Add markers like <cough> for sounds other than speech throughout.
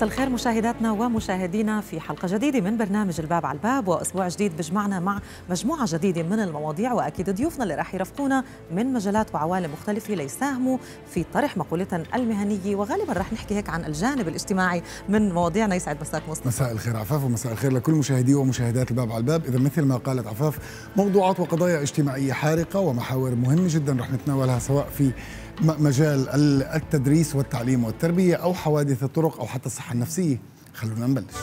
مساء الخير مشاهداتنا ومشاهدينا في حلقة جديدة من برنامج الباب على الباب وأسبوع جديد بجمعنا مع مجموعة جديدة من المواضيع وأكيد ضيوفنا اللي راح يرافقونا من مجالات وعوالم مختلفة ليساهموا في طرح مقولتنا المهنية وغالبا راح نحكي هيك عن الجانب الاجتماعي من مواضيعنا يسعد مساك مصطفى مساء الخير عفاف ومساء الخير لكل مشاهدي ومشاهدات الباب على الباب إذا مثل ما قالت عفاف موضوعات وقضايا اجتماعية حارقة ومحاور مهمة جدا راح نتناولها سواء في مجال التدريس والتعليم والتربية أو حوادث الطرق أو حتى الصحة النفسية خلونا نبلش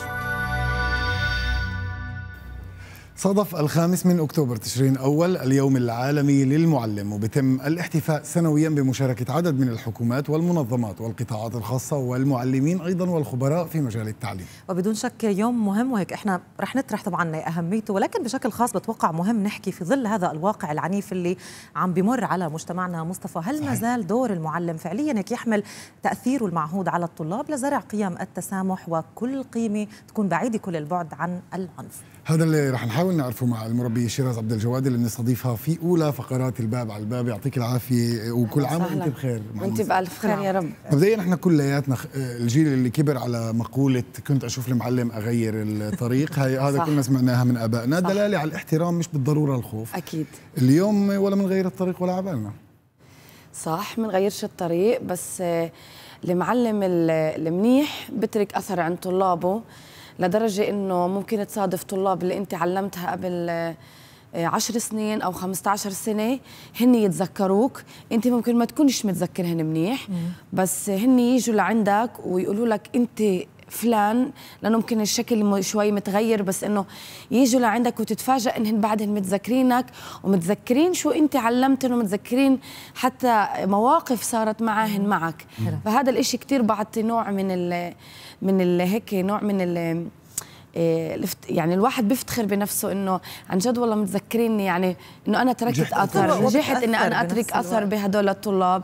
صادف الخامس من أكتوبر تشرين أول اليوم العالمي للمعلم وبتم الاحتفاء سنويا بمشاركة عدد من الحكومات والمنظمات والقطاعات الخاصة والمعلمين أيضا والخبراء في مجال التعليم وبدون شك يوم مهم وهيك احنا رح نطرح طبعا أهميته ولكن بشكل خاص بتوقع مهم نحكي في ظل هذا الواقع العنيف اللي عم بمر على مجتمعنا مصطفى هل ما زال دور المعلم فعليا هيك يحمل تأثيره المعهود على الطلاب لزرع قيم التسامح وكل قيمة تكون بعيدة كل البعد عن العنف هذا اللي رح نحاول نعرفه مع المربية شيراز عبد الجواد اللي بنستضيفها في أولى فقرات الباب على الباب يعطيك العافية وكل عام وأنت بخير وأنت بألف خير يا رب مبدئيا نحن كلياتنا الجيل اللي كبر على مقولة كنت أشوف المعلم أغير الطريق هاي هذا كلنا سمعناها من آبائنا دلالة على الاحترام مش بالضرورة الخوف أكيد اليوم ولا بنغير الطريق ولا عبالنا صح منغيرش الطريق بس المعلم آه، المنيح بترك أثر عند طلابه لدرجه انه ممكن تصادف طلاب اللي انت علمتها قبل آه، عشر سنين او 15 سنه هن يتذكروك انت ممكن ما تكونش متذكرهن منيح بس هن يجوا لعندك ويقولوا لك انت فلان لانه ممكن الشكل شوي متغير بس انه يجوا لعندك وتتفاجئ انهم بعدهم متذكرينك ومتذكرين شو انت علمتهم ومتذكرين حتى مواقف صارت معاهن معك فهذا الإشي كتير بعطي نوع من الـ من الـ هيك نوع من ال آه، يعني الواحد بيفتخر بنفسه انه عن جد والله متذكريني يعني انه انا تركت اثر نجحت اني انا اترك اثر بهدول الطلاب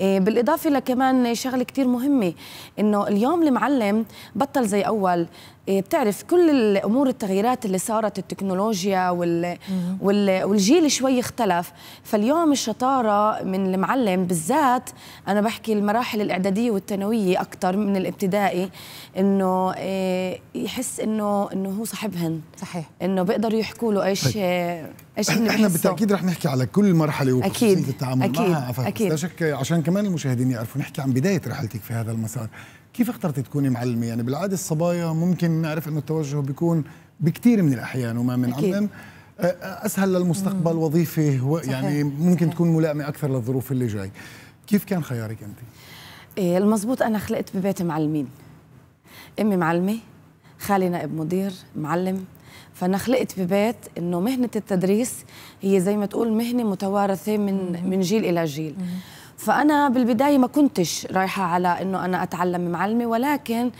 إيه، بالاضافه لكمان شغله كثير مهمه انه اليوم المعلم بطل زي اول إيه، بتعرف كل الامور التغييرات اللي صارت التكنولوجيا وال... وال... والجيل شوي اختلف فاليوم الشطاره من المعلم بالذات انا بحكي المراحل الاعداديه والثانويه اكثر من الابتدائي انه إيه، يحس انه انه هو صاحبهن صحيح انه بيقدروا يحكوا له ايش طيب. ايش احنا بالتاكيد رح نحكي على كل مرحله وكيف التعامل أكيد. معها أكيد. بس شك عشان كمان المشاهدين يعرفوا نحكي عن بدايه رحلتك في هذا المسار كيف اخترتي تكوني معلمه يعني بالعاده الصبايا ممكن نعرف انه التوجه بيكون بكثير من الاحيان وما من أكيد. عمم اسهل للمستقبل مم. وظيفه يعني ممكن تكون ملائمه اكثر للظروف اللي جاي كيف كان خيارك انت إيه المزبوط انا خلقت ببيت معلمين امي معلمه خالي نائب مدير معلم فانا خلقت ببيت انه مهنه التدريس هي زي ما تقول مهنه متوارثه من من جيل الى جيل فانا بالبدايه ما كنتش رايحه على انه انا اتعلم معلمه ولكن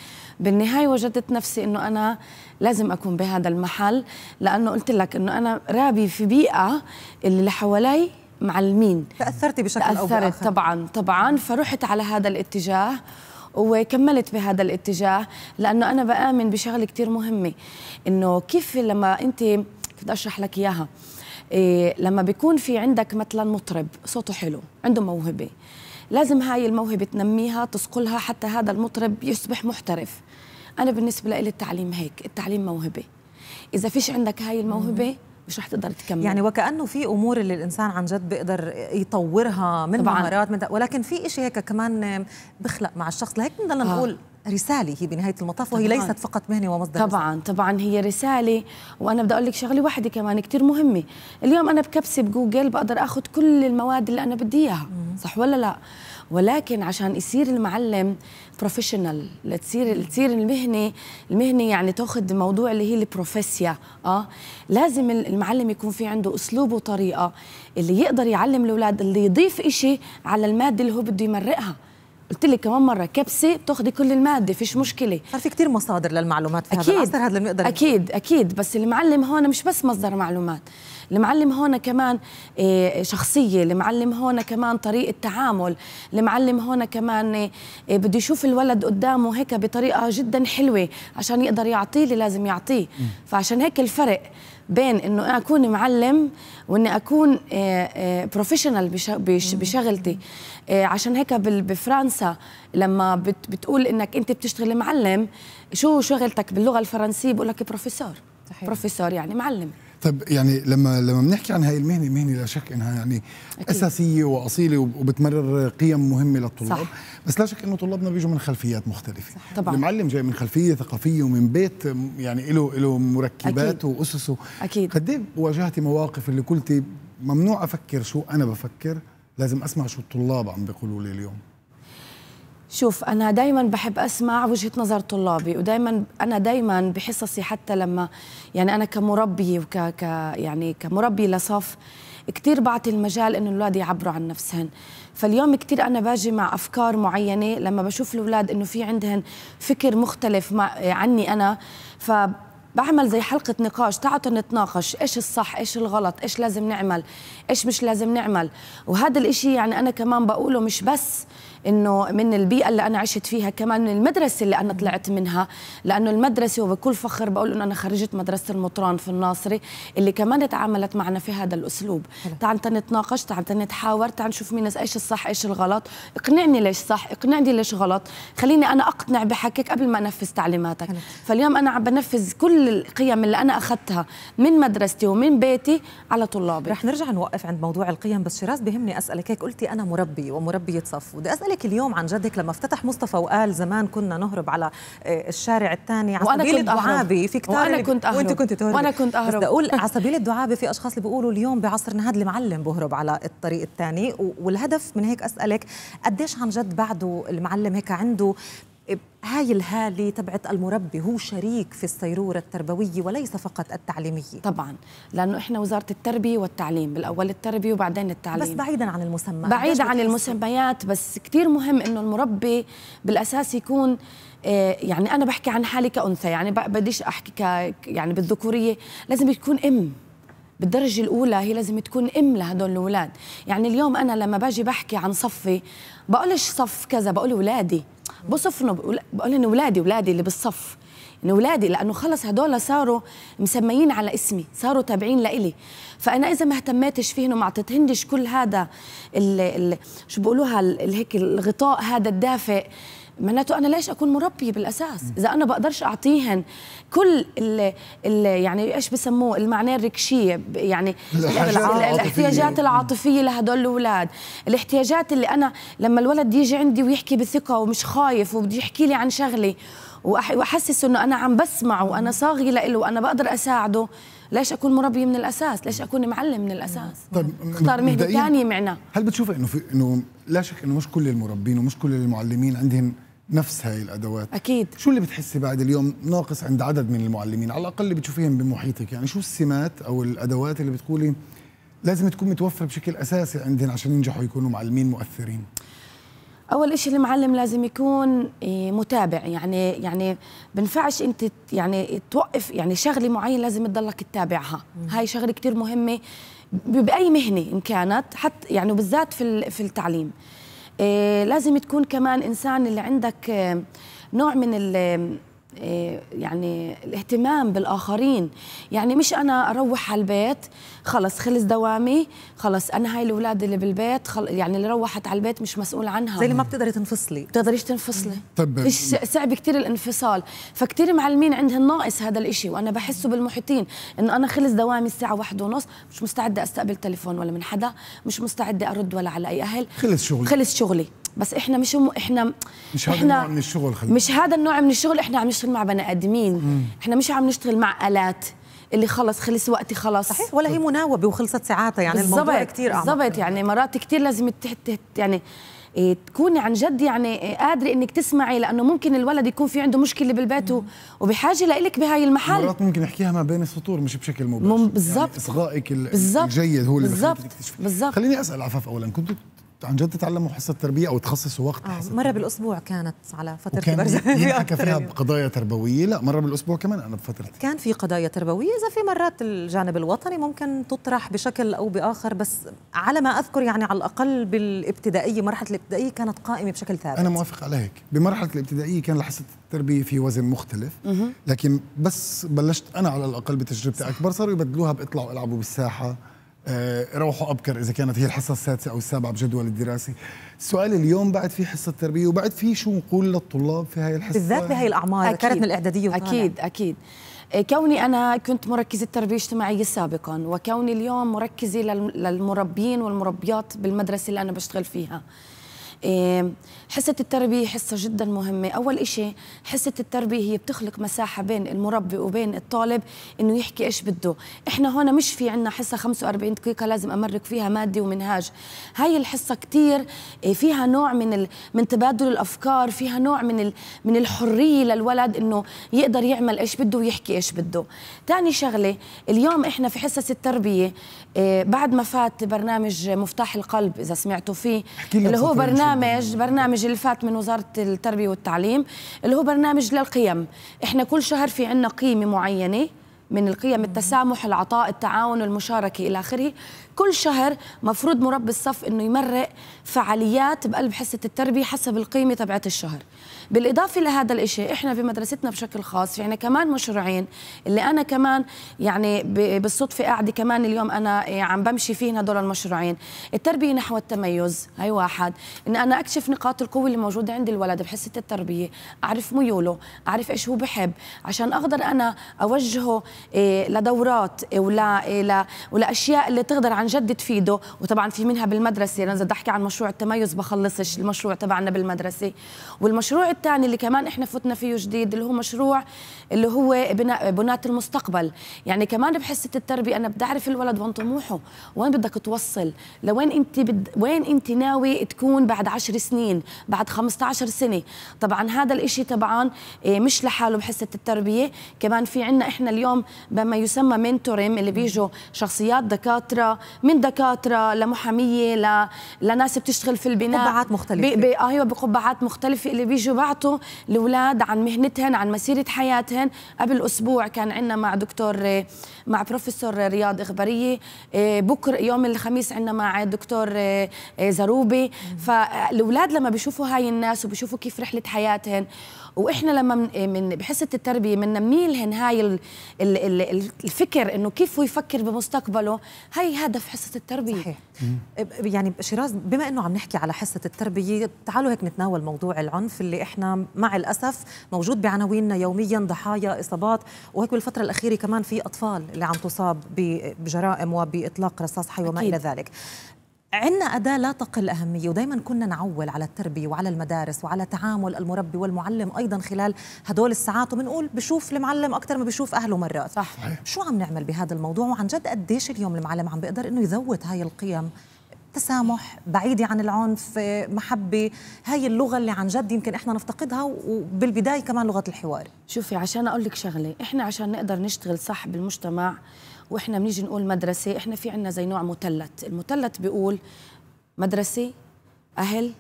بالنهايه وجدت نفسي انه انا لازم اكون بهذا المحل لانه قلت لك انه انا رابي في بيئه اللي حوالي معلمين تاثرتي بشكل تأثرت او باخر تاثرت طبعا طبعا فرحت على هذا الاتجاه وكملت بهذا الاتجاه لانه انا بامن بشغله كثير مهمه انه كيف لما انت بدي اشرح لك اياها إيه لما بيكون في عندك مثلا مطرب صوته حلو عنده موهبه لازم هاي الموهبه تنميها تصقلها حتى هذا المطرب يصبح محترف انا بالنسبه لي التعليم هيك التعليم موهبه اذا فيش عندك هاي الموهبه مش رح تقدر تكمل يعني وكانه في امور اللي الانسان عن جد بيقدر يطورها من طبعاً. مهارات من ولكن في شيء هيك كمان بخلق مع الشخص لهيك بنضلنا آه. نقول رسالة هي بنهاية المطاف وهي طبعاً. ليست فقط مهنة ومصدر طبعا رسالة. طبعا هي رسالة وأنا بدي أقول لك شغلة واحدة كمان كتير مهمة اليوم أنا بكبسة بجوجل بقدر أخذ كل المواد اللي أنا بدي إياها صح ولا لا ولكن عشان يصير المعلم بروفيشنال لتصير تصير المهنه المهنه يعني تاخذ موضوع اللي هي البروفيسيا اه لازم المعلم يكون في عنده اسلوب وطريقه اللي يقدر يعلم الاولاد اللي يضيف إشي على الماده اللي هو بده يمرقها قلت لك كمان مره كبسه بتاخذي كل الماده فيش مشكله صار في كثير مصادر للمعلومات في أكيد هذا العصر هذا اللي بنقدر اكيد اكيد بس المعلم هون مش بس مصدر معلومات المعلم هون كمان إيه، شخصية المعلم هون كمان طريقة تعامل المعلم هون كمان إيه، إيه، بده يشوف الولد قدامه هيك بطريقة جدا حلوة عشان يقدر يعطيه اللي لازم يعطيه فعشان هيك الفرق بين انه اكون معلم واني اكون بروفيشنال بشغلتي عشان هيك بفرنسا لما بتقول انك انت بتشتغل معلم شو شغلتك باللغه الفرنسيه بقول لك بروفيسور صحيح. بروفيسور يعني معلم طيب يعني لما لما بنحكي عن هاي المهنه مهنه لا شك انها يعني أكيد. اساسيه واصيله وبتمرر قيم مهمه للطلاب صح. بس لا شك انه طلابنا بيجوا من خلفيات مختلفه صح. طبعا المعلم جاي من خلفيه ثقافيه ومن بيت يعني له له مركباته واسسه اكيد قد إيه واجهتي مواقف اللي قلتي ممنوع افكر شو انا بفكر لازم اسمع شو الطلاب عم بيقولوا لي اليوم شوف أنا دايما بحب أسمع وجهة نظر طلابي ودايما أنا دايما بحصصي حتى لما يعني أنا كمربية وك ك يعني كمربية لصف كثير بعطي المجال إنه الأولاد يعبروا عن نفسهن فاليوم كثير أنا باجي مع أفكار معينة لما بشوف الأولاد إنه في عندهن فكر مختلف مع عني أنا ف بعمل زي حلقة نقاش تعالوا نتناقش ايش الصح ايش الغلط ايش لازم نعمل ايش مش لازم نعمل وهذا الاشي يعني انا كمان بقوله مش بس انه من البيئه اللي انا عشت فيها كمان من المدرسه اللي انا طلعت منها لانه المدرسه وبكل فخر بقول انه انا خرجت مدرسه المطران في الناصري اللي كمان تعاملت معنا في هذا الاسلوب تعال نتناقش تعال نتحاور تعال نشوف مين ايش الصح ايش الغلط اقنعني ليش صح اقنعني ليش غلط خليني انا اقتنع بحكيك قبل ما انفذ تعليماتك حلو. فاليوم انا عم بنفذ كل القيم اللي انا اخذتها من مدرستي ومن بيتي على طلابي رح نرجع نوقف عند موضوع القيم بس شراز بهمني اسالك هيك قلتي انا مربي ومربيه صف ودي اسالك سؤالك اليوم عن جدك لما افتتح مصطفى وقال زمان كنا نهرب على آه، الشارع الثاني على سبيل الدعابه في كتار وانا كنت اهرب وانت كنت تهرب وانا كنت اهرب بدي اقول على <laughs> سبيل الدعابه في اشخاص اللي بيقولوا اليوم بعصرنا هذا المعلم بهرب على الطريق الثاني والهدف من هيك اسالك قديش عن جد بعده المعلم هيك عنده هاي الهالة تبعت المربي هو شريك في السيرورة التربوية وليس فقط التعليمية طبعا لأنه إحنا وزارة التربية والتعليم بالأول التربية وبعدين التعليم بس بعيدا عن المسمى بعيد عن المسميات بس كتير مهم إنه المربي بالأساس يكون آه، يعني أنا بحكي عن حالي كأنثى يعني بديش أحكي ك يعني بالذكورية لازم يكون أم بالدرجة الأولى هي لازم تكون أم لهدول الأولاد يعني اليوم أنا لما باجي بحكي عن صفي بقولش صف كذا بقول ولادي بصف انه بقول ان ولادي ولادي اللي بالصف ان ولادي لانه خلص هدول صاروا مسميين على اسمي صاروا تابعين لإلي فانا اذا ما اهتميتش فيهن وما اعطيتهنش كل هذا اللي اللي شو بيقولوها هيك الغطاء هذا الدافئ معناته انا ليش اكون مربيه بالاساس اذا انا بقدرش اعطيهن كل ال ال يعني ايش بسموه المعنى الركشيه يعني الاحتياجات العاطفيه لهدول الاولاد الاحتياجات اللي انا لما الولد يجي عندي ويحكي بثقه ومش خايف وبده يحكي لي عن شغله واحسس انه انا عم بسمعه وانا صاغيه له وانا بقدر اساعده ليش اكون مربي من الاساس ليش اكون معلم من الاساس طيب اختار مهنه ثانيه معنا هل بتشوف انه في انه لا شك انه مش كل المربين ومش كل المعلمين عندهم نفس هاي الادوات اكيد شو اللي بتحسي بعد اليوم ناقص عند عدد من المعلمين على الاقل اللي بتشوفيهم بمحيطك يعني شو السمات او الادوات اللي بتقولي لازم تكون متوفره بشكل اساسي عندهم عشان ينجحوا يكونوا معلمين مؤثرين اول شيء المعلم لازم يكون إيه، متابع يعني يعني بنفعش انت يعني توقف يعني شغله معينه لازم تضلك تتابعها هاي شغله كثير مهمه باي مهنه ان كانت حتى يعني بالذات في في التعليم آه، لازم تكون كمان انسان اللي عندك آه، نوع من إيه، يعني الاهتمام بالاخرين يعني مش انا اروح على البيت خلص خلص دوامي خلص انا هاي الاولاد اللي بالبيت خل... يعني اللي روحت على البيت مش مسؤول عنها زي اللي ما بتقدري تنفصلي بتقدريش تنفصلي طب صعب كثير الانفصال فكثير معلمين عندهم ناقص هذا الإشي وانا بحسه بالمحيطين انه انا خلص دوامي الساعه واحد ونص مش مستعده استقبل تليفون ولا من حدا مش مستعده ارد ولا على اي اهل خلص شغلي خلص شغلي بس احنا مش هم احنا مش هذا النوع من الشغل خلينا مش هذا النوع من الشغل احنا عم نشتغل مع بني ادمين احنا مش عم نشتغل مع الات اللي خلص خلص وقتي خلص صحيح ولا هي مناوبه وخلصت ساعاتها يعني الموضوع كثير اعمق بالضبط يعني مرات كثير لازم تحت يعني إيه، تكوني عن جد يعني قادره انك تسمعي لانه ممكن الولد يكون في عنده مشكله بالبيت وبحاجه لإلك بهاي المحل مرات ممكن يحكيها ما بين السطور مش بشكل مباشر يعني بالضبط يعني اصغائك الجيد هو اللي بالضبط خليني اسال عفاف اولا كنت عن جد تتعلموا حصه تربيه او تخصصوا وقت آه مره بالاسبوع كانت على فتره كبر ينحكى <laughs> فيها بقضايا تربويه لا مره بالاسبوع كمان انا بفتره كان في قضايا تربويه اذا في مرات الجانب الوطني ممكن تطرح بشكل او باخر بس على ما اذكر يعني على الاقل بالابتدائيه مرحله الابتدائيه كانت قائمه بشكل ثابت انا موافق على هيك بمرحله الابتدائيه كان لحصه التربيه في وزن مختلف لكن بس بلشت انا على الاقل بتجربتي اكبر صاروا يبدلوها بيطلعوا العبوا بالساحه آه، روحوا أبكر إذا كانت هي الحصة السادسة أو السابعة بجدول الدراسي السؤال اليوم بعد في حصة تربية وبعد في شو نقول للطلاب في هاي الحصة بالذات بهي الأعمار كانت من الإعدادية أكيد أكيد, أكيد. آه، كوني أنا كنت مركزة التربيه الاجتماعيه سابقا وكوني اليوم مركزة للمربين والمربيات بالمدرسة اللي أنا بشتغل فيها إيه، حصة التربية حصة جدا مهمة أول إشي حصة التربية هي بتخلق مساحة بين المربي وبين الطالب إنه يحكي إيش بده إحنا هون مش في عنا حصة 45 دقيقة لازم أمرك فيها مادة ومنهاج هاي الحصة كتير إيه، فيها نوع من ال... من تبادل الأفكار فيها نوع من ال... من الحرية للولد إنه يقدر يعمل إيش بده ويحكي إيش بده تاني شغلة اليوم إحنا في حصص التربية إيه، بعد ما فات برنامج مفتاح القلب اذا سمعتوا فيه اللي هو برنامج برنامج اللي فات من وزاره التربيه والتعليم اللي هو برنامج للقيم احنا كل شهر في عندنا قيمه معينه من القيم التسامح العطاء التعاون المشاركة إلى آخره كل شهر مفروض مربي الصف أنه يمرق فعاليات بقلب حصة التربية حسب القيمة تبعت الشهر بالإضافة لهذا الإشي إحنا بمدرستنا بشكل خاص في يعني عنا كمان مشروعين اللي أنا كمان يعني بالصدفة قاعدة كمان اليوم أنا يعني عم بمشي فيهن هدول المشروعين التربية نحو التميز هاي واحد إن أنا أكشف نقاط القوة اللي موجودة عند الولد بحسة التربية أعرف ميوله أعرف إيش هو بحب عشان أقدر أنا أوجهه إيه، لدورات إيه، ولا إيه، ولأشياء اللي تقدر عن جد تفيده وطبعا في منها بالمدرسة أنا إذا بدي أحكي عن مشروع التميز بخلصش المشروع تبعنا بالمدرسة والمشروع الثاني اللي كمان احنا فتنا فيه جديد اللي هو مشروع اللي هو بناء بنات المستقبل يعني كمان بحصه التربيه انا بدي اعرف الولد وين طموحه وين بدك توصل لوين انت بد... وين انت ناوي تكون بعد 10 سنين بعد 15 سنه طبعا هذا الإشي طبعا إيه، مش لحاله بحصه التربيه كمان في عندنا احنا اليوم بما يسمى منتورين اللي بيجوا شخصيات دكاتره من دكاتره لمحاميه ل... لناس بتشتغل في البناء قبعات مختلفه ب... ب... ايوه بقبعات مختلفه اللي بيجوا بعد بعتوا الاولاد عن مهنتهن عن مسيره حياتهن قبل اسبوع كان عندنا مع دكتور مع بروفيسور رياض اخباريه آه، بكره يوم الخميس عندنا مع دكتور آه، آه، زروبي فالاولاد لما بيشوفوا هاي الناس وبيشوفوا كيف رحله حياتهن واحنا لما من, إيه، من بحصه التربيه بننمي لهن هاي الفكر انه كيف هو يفكر بمستقبله هاي هدف حصه التربيه صحيح يعني شيراز بما انه عم نحكي على حصه التربيه تعالوا هيك نتناول موضوع العنف اللي احنا مع الاسف موجود بعناويننا يوميا ضحايا اصابات وهيك بالفتره الاخيره كمان في اطفال اللي عم تصاب بجرائم وباطلاق رصاص حي وما الى ذلك عندنا أداة لا تقل أهمية ودائما كنا نعول على التربية وعلى المدارس وعلى تعامل المربي والمعلم أيضا خلال هدول الساعات وبنقول بشوف المعلم أكثر ما بشوف أهله مرات صح شو عم نعمل بهذا الموضوع وعن جد قديش اليوم المعلم عم بيقدر إنه يذوت هاي القيم تسامح بعيدة عن العنف محبة هاي اللغة اللي عن جد يمكن إحنا نفتقدها وبالبداية كمان لغة الحوار شوفي عشان أقول لك شغلة إحنا عشان نقدر نشتغل صح بالمجتمع واحنا بنيجي نقول مدرسه احنا في عندنا زي نوع مثلث المثلث بيقول مدرسه اهل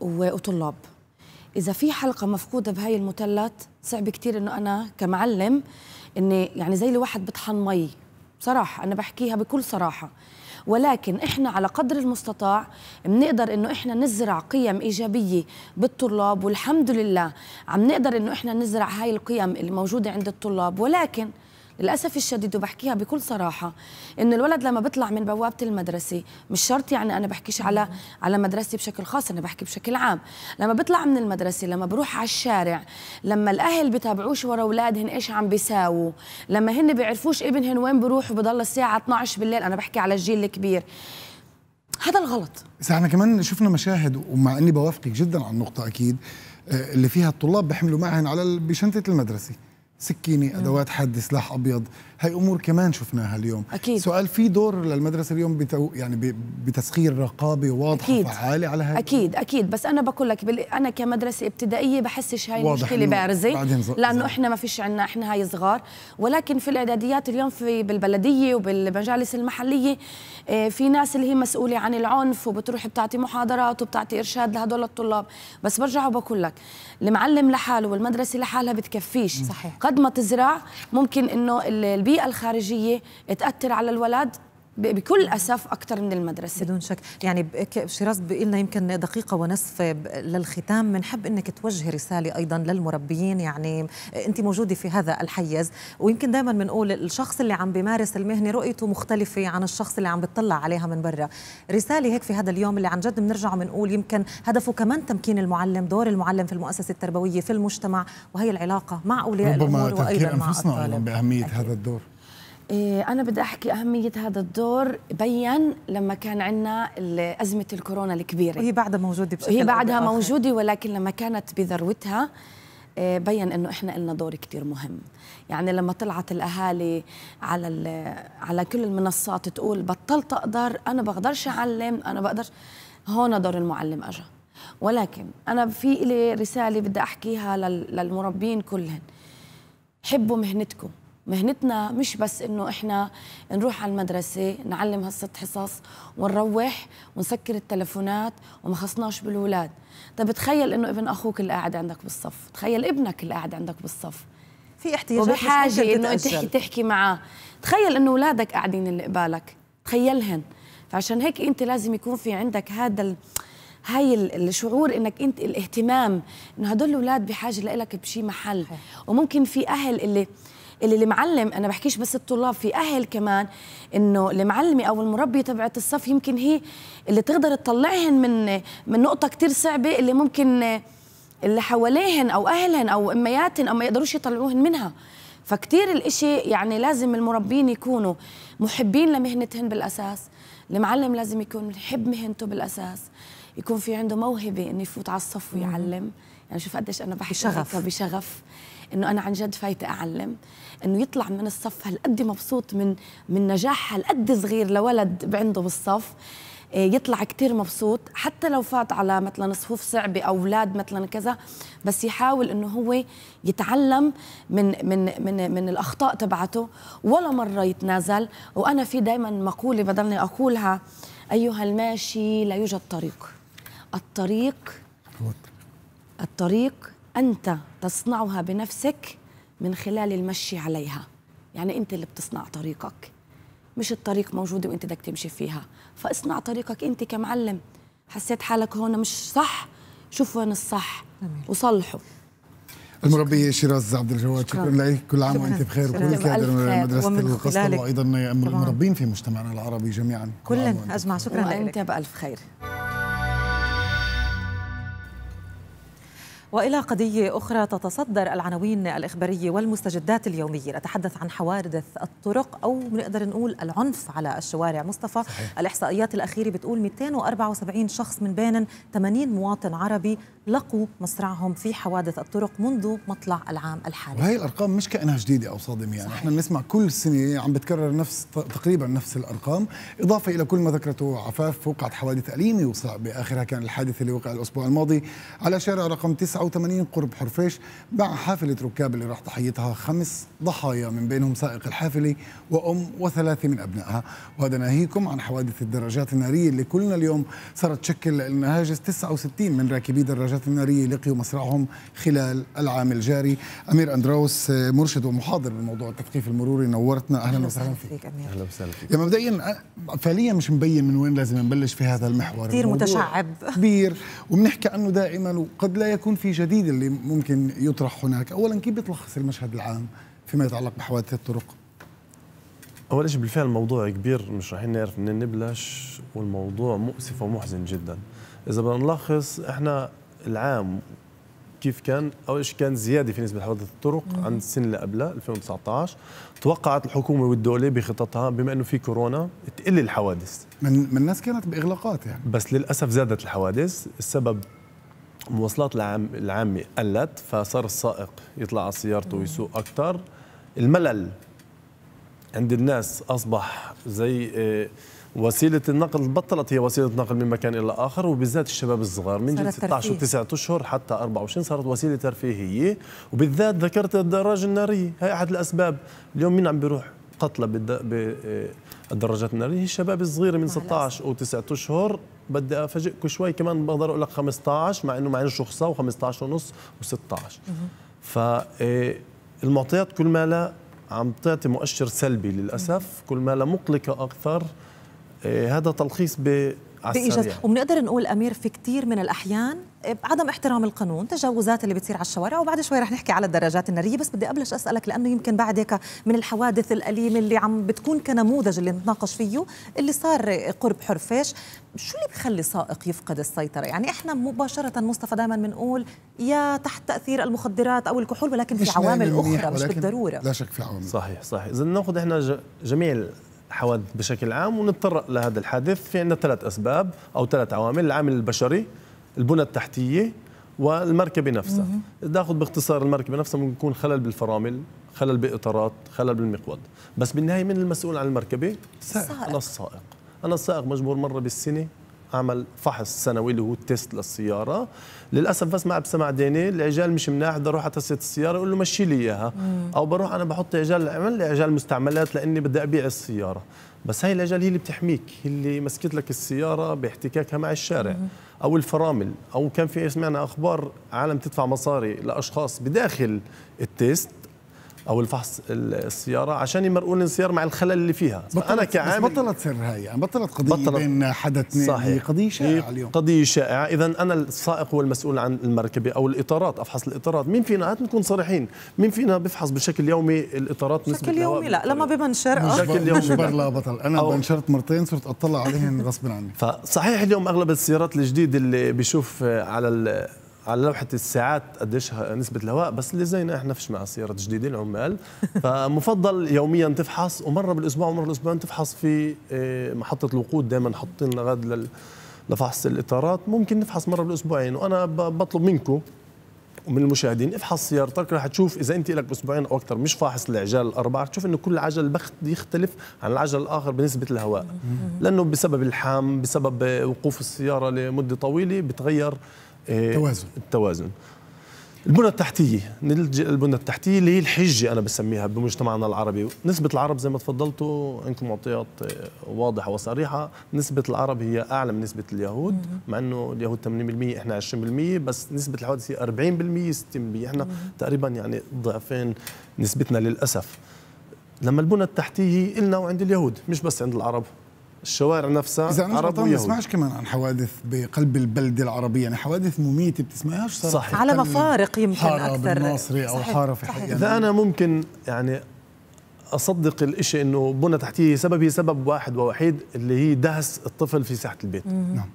وطلاب اذا في حلقه مفقوده بهاي المثلث صعب كثير انه انا كمعلم اني يعني زي الواحد بطحن مي بصراحه انا بحكيها بكل صراحه ولكن احنا على قدر المستطاع بنقدر انه احنا نزرع قيم ايجابيه بالطلاب والحمد لله عم نقدر انه احنا نزرع هاي القيم الموجوده عند الطلاب ولكن للاسف الشديد وبحكيها بكل صراحه انه الولد لما بيطلع من بوابه المدرسه مش شرط يعني انا بحكيش على على مدرستي بشكل خاص انا بحكي بشكل عام لما بيطلع من المدرسه لما بروح على الشارع لما الاهل بتابعوش ورا اولادهم ايش عم بيساووا لما هن بيعرفوش ابنهن وين بروح وبضل الساعه 12 بالليل انا بحكي على الجيل الكبير هذا الغلط بس احنا كمان شفنا مشاهد ومع اني بوافقك جدا على النقطه اكيد آه، اللي فيها الطلاب بحملوا معهن على بشنطه المدرسه سكينه ادوات حاده سلاح ابيض هاي امور كمان شفناها اليوم أكيد. سؤال في دور للمدرسه اليوم بتو يعني بتسخير رقابه واضحه أكيد. فعاله على هاي اكيد اكيد بس انا بقول لك بل... انا كمدرسه ابتدائيه بحسش هاي مشكله بارزه ز... لانه احنا ما فيش عندنا احنا هاي صغار ولكن في الاعداديات اليوم في بالبلديه وبالمجالس المحليه آه، في ناس اللي هي مسؤوله عن العنف وبتروح بتعطي محاضرات وبتعطي ارشاد لهدول الطلاب بس برجع وبقول لك المعلم لحاله والمدرسه لحالها بتكفيش صحيح. قد ما تزرع ممكن انه البيئه الخارجيه تاثر على الولد بكل اسف اكثر من المدرسه بدون شك يعني شيراز بقي لنا يمكن دقيقه ونصف للختام بنحب انك توجهي رساله ايضا للمربيين يعني انت موجوده في هذا الحيز ويمكن دائما بنقول الشخص اللي عم بيمارس المهنه رؤيته مختلفه عن الشخص اللي عم بتطلع عليها من برا رساله هيك في هذا اليوم اللي عن جد بنرجع بنقول يمكن هدفه كمان تمكين المعلم دور المعلم في المؤسسه التربويه في المجتمع وهي العلاقه مع اولياء الامور وايضا مع الطالب ربما تفكير انفسنا باهميه هذا الدور إيه، أنا بدي أحكي أهمية هذا الدور بين لما كان عندنا أزمة الكورونا الكبيرة وهي بعدها موجودة بشكل هي بعدها موجودة ولكن لما كانت بذروتها إيه، بين انه احنا لنا دور كثير مهم يعني لما طلعت الاهالي على على كل المنصات تقول بطلت اقدر انا بقدرش اعلم انا بقدرش هون دور المعلم اجى ولكن انا في لي رساله بدي احكيها للمربين كلهم حبوا مهنتكم مهنتنا مش بس انه احنا نروح على المدرسه نعلم هالست حصص ونروح ونسكر التلفونات وما خصناش بالولاد طب تخيل انه ابن اخوك اللي قاعد عندك بالصف تخيل ابنك اللي قاعد عندك بالصف في احتياجات وبحاجه انه انت تحكي تحكي معاه تخيل انه اولادك قاعدين اللي قبالك تخيلهن فعشان هيك انت لازم يكون في عندك هذا ال... هاي الشعور انك انت الاهتمام انه هدول الاولاد بحاجه لك بشي محل وممكن في اهل اللي اللي المعلم انا بحكيش بس الطلاب في اهل كمان انه المعلمه او المربيه تبعت الصف يمكن هي اللي تقدر تطلعهن من من نقطه كثير صعبه اللي ممكن اللي حواليهن او اهلهن او امياتهن او ما يقدروش يطلعوهن منها فكتير الإشي يعني لازم المربين يكونوا محبين لمهنتهن بالأساس المعلم لازم يكون يحب مهنته بالأساس يكون في عنده موهبة إنه يفوت على الصف ويعلم يعني شوف قديش أنا بحكي بشغف بشغف إنه أنا عن جد فايتة أعلم انه يطلع من الصف هالقد مبسوط من من نجاح هالقد صغير لولد عنده بالصف آه، يطلع كثير مبسوط حتى لو فات على مثلا صفوف صعبة أو أولاد مثلا كذا بس يحاول إنه هو يتعلم من من من من الأخطاء تبعته ولا مرة يتنازل وأنا في دائما مقولة بضلني أقولها أيها الماشي لا يوجد طريق الطريق الطريق أنت تصنعها بنفسك من خلال المشي عليها يعني أنت اللي بتصنع طريقك مش الطريق موجودة وأنت بدك تمشي فيها فاصنع طريقك أنت كمعلم حسيت حالك هون مش صح شوف وين الصح وصلحه المربيه شيراز عبد الجواد شكرا لك كل عام وانت بخير وكل كادر مدرسه القصر وايضا المربين في مجتمعنا العربي جميعا كلنا اجمع شكرا لك انت بالف خير والى قضيه اخرى تتصدر العناوين الاخباريه والمستجدات اليوميه، نتحدث عن حوادث الطرق او بنقدر نقول العنف على الشوارع، مصطفى صحيح. الاحصائيات الاخيره بتقول 274 شخص من بين 80 مواطن عربي لقوا مصرعهم في حوادث الطرق منذ مطلع العام الحالي. وهي الارقام مش كانها جديده او صادمه يعني، احنا بنسمع كل سنه عم بتكرر نفس تقريبا نفس الارقام، اضافه الى كل ما ذكرته عفاف وقعت حوادث اليمه وصعبه، اخرها كان الحادث اللي وقع الاسبوع الماضي على شارع رقم 9 89 قرب حرفيش مع حافلة ركاب اللي راح تحيطها خمس ضحايا من بينهم سائق الحافلة وأم وثلاثة من أبنائها وهذا ناهيكم عن حوادث الدراجات النارية اللي كلنا اليوم صارت تشكل النهاجس 69 من راكبي دراجات النارية لقيوا مصرعهم خلال العام الجاري أمير أندراوس آه، مرشد ومحاضر بموضوع التثقيف المروري نورتنا أهلا وسهلا فيك أهلا وسهلا فيك يا مبدئيا آه، فعليا مش مبين من وين لازم نبلش في هذا المحور كثير متشعب كبير وبنحكي عنه دائما وقد لا يكون في جديد اللي ممكن يطرح هناك اولا كيف بتلخص المشهد العام فيما يتعلق بحوادث الطرق اول شيء بالفعل موضوع كبير مش رح نعرف منين نبلش والموضوع مؤسف ومحزن جدا اذا بدنا نلخص احنا العام كيف كان اول شيء كان زياده في نسبه حوادث الطرق عن السنه اللي قبلها 2019 توقعت الحكومه والدوله بخططها بما انه في كورونا تقل الحوادث من من الناس كانت باغلاقات يعني بس للاسف زادت الحوادث السبب المواصلات العام العامة قلت فصار السائق يطلع على سيارته ويسوق أكثر الملل عند الناس أصبح زي آه، وسيلة النقل بطلت هي وسيلة نقل من مكان إلى آخر وبالذات الشباب الصغار من جيل 16 و9 أشهر حتى 24 صارت وسيلة ترفيهية وبالذات ذكرت الدراجة النارية هي أحد الأسباب اليوم مين عم بيروح قتلى الدراجات الناريه هي الشباب الصغير من 16 و9 اشهر بدي افاجئكم شوي كمان بقدر اقول لك 15 مع انه معي شخصه و15 ونص و16 ف إيه، المعطيات كل ما لا عم تعطي مؤشر سلبي للاسف كل ما لا مقلقه اكثر إيه، هذا تلخيص ب بإيجاز وبنقدر نقول أمير في كثير من الأحيان عدم احترام القانون تجاوزات اللي بتصير على الشوارع وبعد شوي رح نحكي على الدرجات الناريه بس بدي أبلش اسالك لانه يمكن بعد هيك من الحوادث الاليمه اللي عم بتكون كنموذج اللي نتناقش فيه اللي صار قرب حرفيش شو اللي بخلي سائق يفقد السيطره يعني احنا مباشره مصطفى دائما بنقول يا تحت تاثير المخدرات او الكحول ولكن في عوامل اخرى مش بالضروره لا شك في عوامل صحيح صحيح اذا ناخذ احنا جميع الحوادث بشكل عام ونتطرق لهذا الحادث في عندنا ثلاث اسباب او ثلاث عوامل العامل البشري البنى التحتيه والمركبه نفسها تاخذ باختصار المركبه نفسها ممكن يكون خلل بالفرامل خلل باطارات خلل بالمقود بس بالنهايه من المسؤول عن المركبه السائق انا السائق انا السائق مجبور مره بالسنه اعمل فحص سنوي اللي هو التيست للسياره للاسف بس ما بسمع ديني العجال مش مناح بدي اروح اتست السياره اقول له مشي لي اياها او بروح انا بحط عجال اعمل لي عجال مستعملات لاني بدي ابيع السياره بس هاي العجال هي اللي بتحميك هي اللي مسكت لك السياره باحتكاكها مع الشارع او الفرامل او كان في سمعنا اخبار عالم تدفع مصاري لاشخاص بداخل التيست او الفحص السياره عشان يمرقون السياره مع الخلل اللي فيها انا كعامل بس بطلت سر هاي يعني بطلت قضيه بطلت بين حدا اثنين هي قضيه شائعه اليوم قضيه شائعه اذا انا السائق هو المسؤول عن المركبه او الاطارات افحص الاطارات مين فينا هات نكون صريحين مين فينا بفحص بشكل يومي الاطارات بشكل يومي لا لما ببنشر بشكل يومي مجبر لا بطل انا بنشرت مرتين صرت اطلع عليهم غصب عني فصحيح اليوم اغلب السيارات الجديده اللي بشوف على على لوحه الساعات قديش نسبه الهواء بس اللي زينا احنا فيش مع سيارات جديده العمال <laughs> فمفضل يوميا تفحص ومره بالاسبوع ومره بالاسبوعين تفحص في إيه، محطه الوقود دائما حاطين لنا غاد لفحص الاطارات ممكن نفحص مره بالاسبوعين وانا بطلب منكم ومن المشاهدين افحص سيارتك رح تشوف اذا انت لك اسبوعين او اكثر مش فاحص العجال الاربعه تشوف انه كل عجل بخت يختلف عن العجل الاخر بنسبه الهواء لانه بسبب الحام بسبب وقوف السياره لمده طويله بتغير التوازن إيه، التوازن البنى التحتية نلجأ البنى التحتية اللي هي الحجة أنا بسميها بمجتمعنا العربي نسبة العرب زي ما تفضلتوا عندكم معطيات آه، واضحة وصريحة نسبة العرب هي أعلى من نسبة اليهود مع أنه اليهود 80% إحنا 20% بس نسبة الحوادث هي 40% 60% إحنا تقريبا يعني ضعفين نسبتنا للأسف لما البنى التحتية إلنا وعند اليهود مش بس عند العرب الشوارع نفسها اذا انا ما بسمعش كمان عن حوادث بقلب البلده العربيه يعني حوادث مميته بتسمعهاش صح صحيح على مفارق يمكن حارة اكثر بالناصري او حاره في حي اذا انا ممكن يعني اصدق الإشي انه بنى تحتيه سبب هي سبب واحد ووحيد اللي هي دهس الطفل في ساحه البيت نعم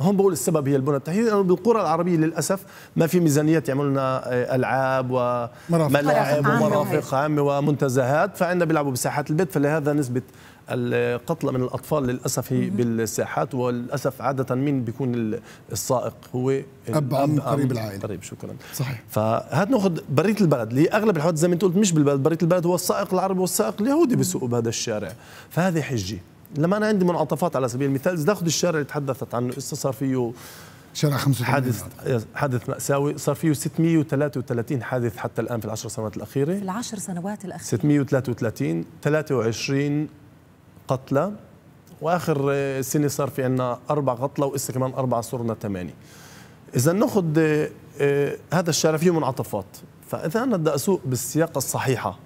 هون بقول السبب هي البنى التحتيه لانه بالقرى العربيه للاسف ما في ميزانيات يعملوا لنا آه، العاب وملاعب ومرافق عامه ومنتزهات فعندنا بيلعبوا بساحات البيت فلهذا نسبه القتلى من الأطفال للأسف هي بالساحات وللأسف عادة مين بيكون السائق هو أب عم قريب العائلة قريب شكرا صحيح فهات ناخذ برية البلد اللي أغلب الحوادث زي ما أنت قلت مش بالبلد برية البلد هو السائق العربي والسائق اليهودي بيسوقوا بهذا الشارع فهذه حجة لما أنا عندي منعطفات على سبيل المثال إذا ناخذ الشارع اللي تحدثت عنه إسا صار فيه شارع 85 حادث حادث مأساوي صار فيه 633 حادث حتى الآن في العشر سنوات الأخيرة في العشر سنوات الأخيرة 633 23 قتلى واخر آه، سنه صار في عندنا اربع قتلى وإسه كمان اربعه صرنا ثمانيه اذا ناخذ آه، آه، هذا الشارع فيه منعطفات فاذا انا بدي اسوق بالسياق الصحيحه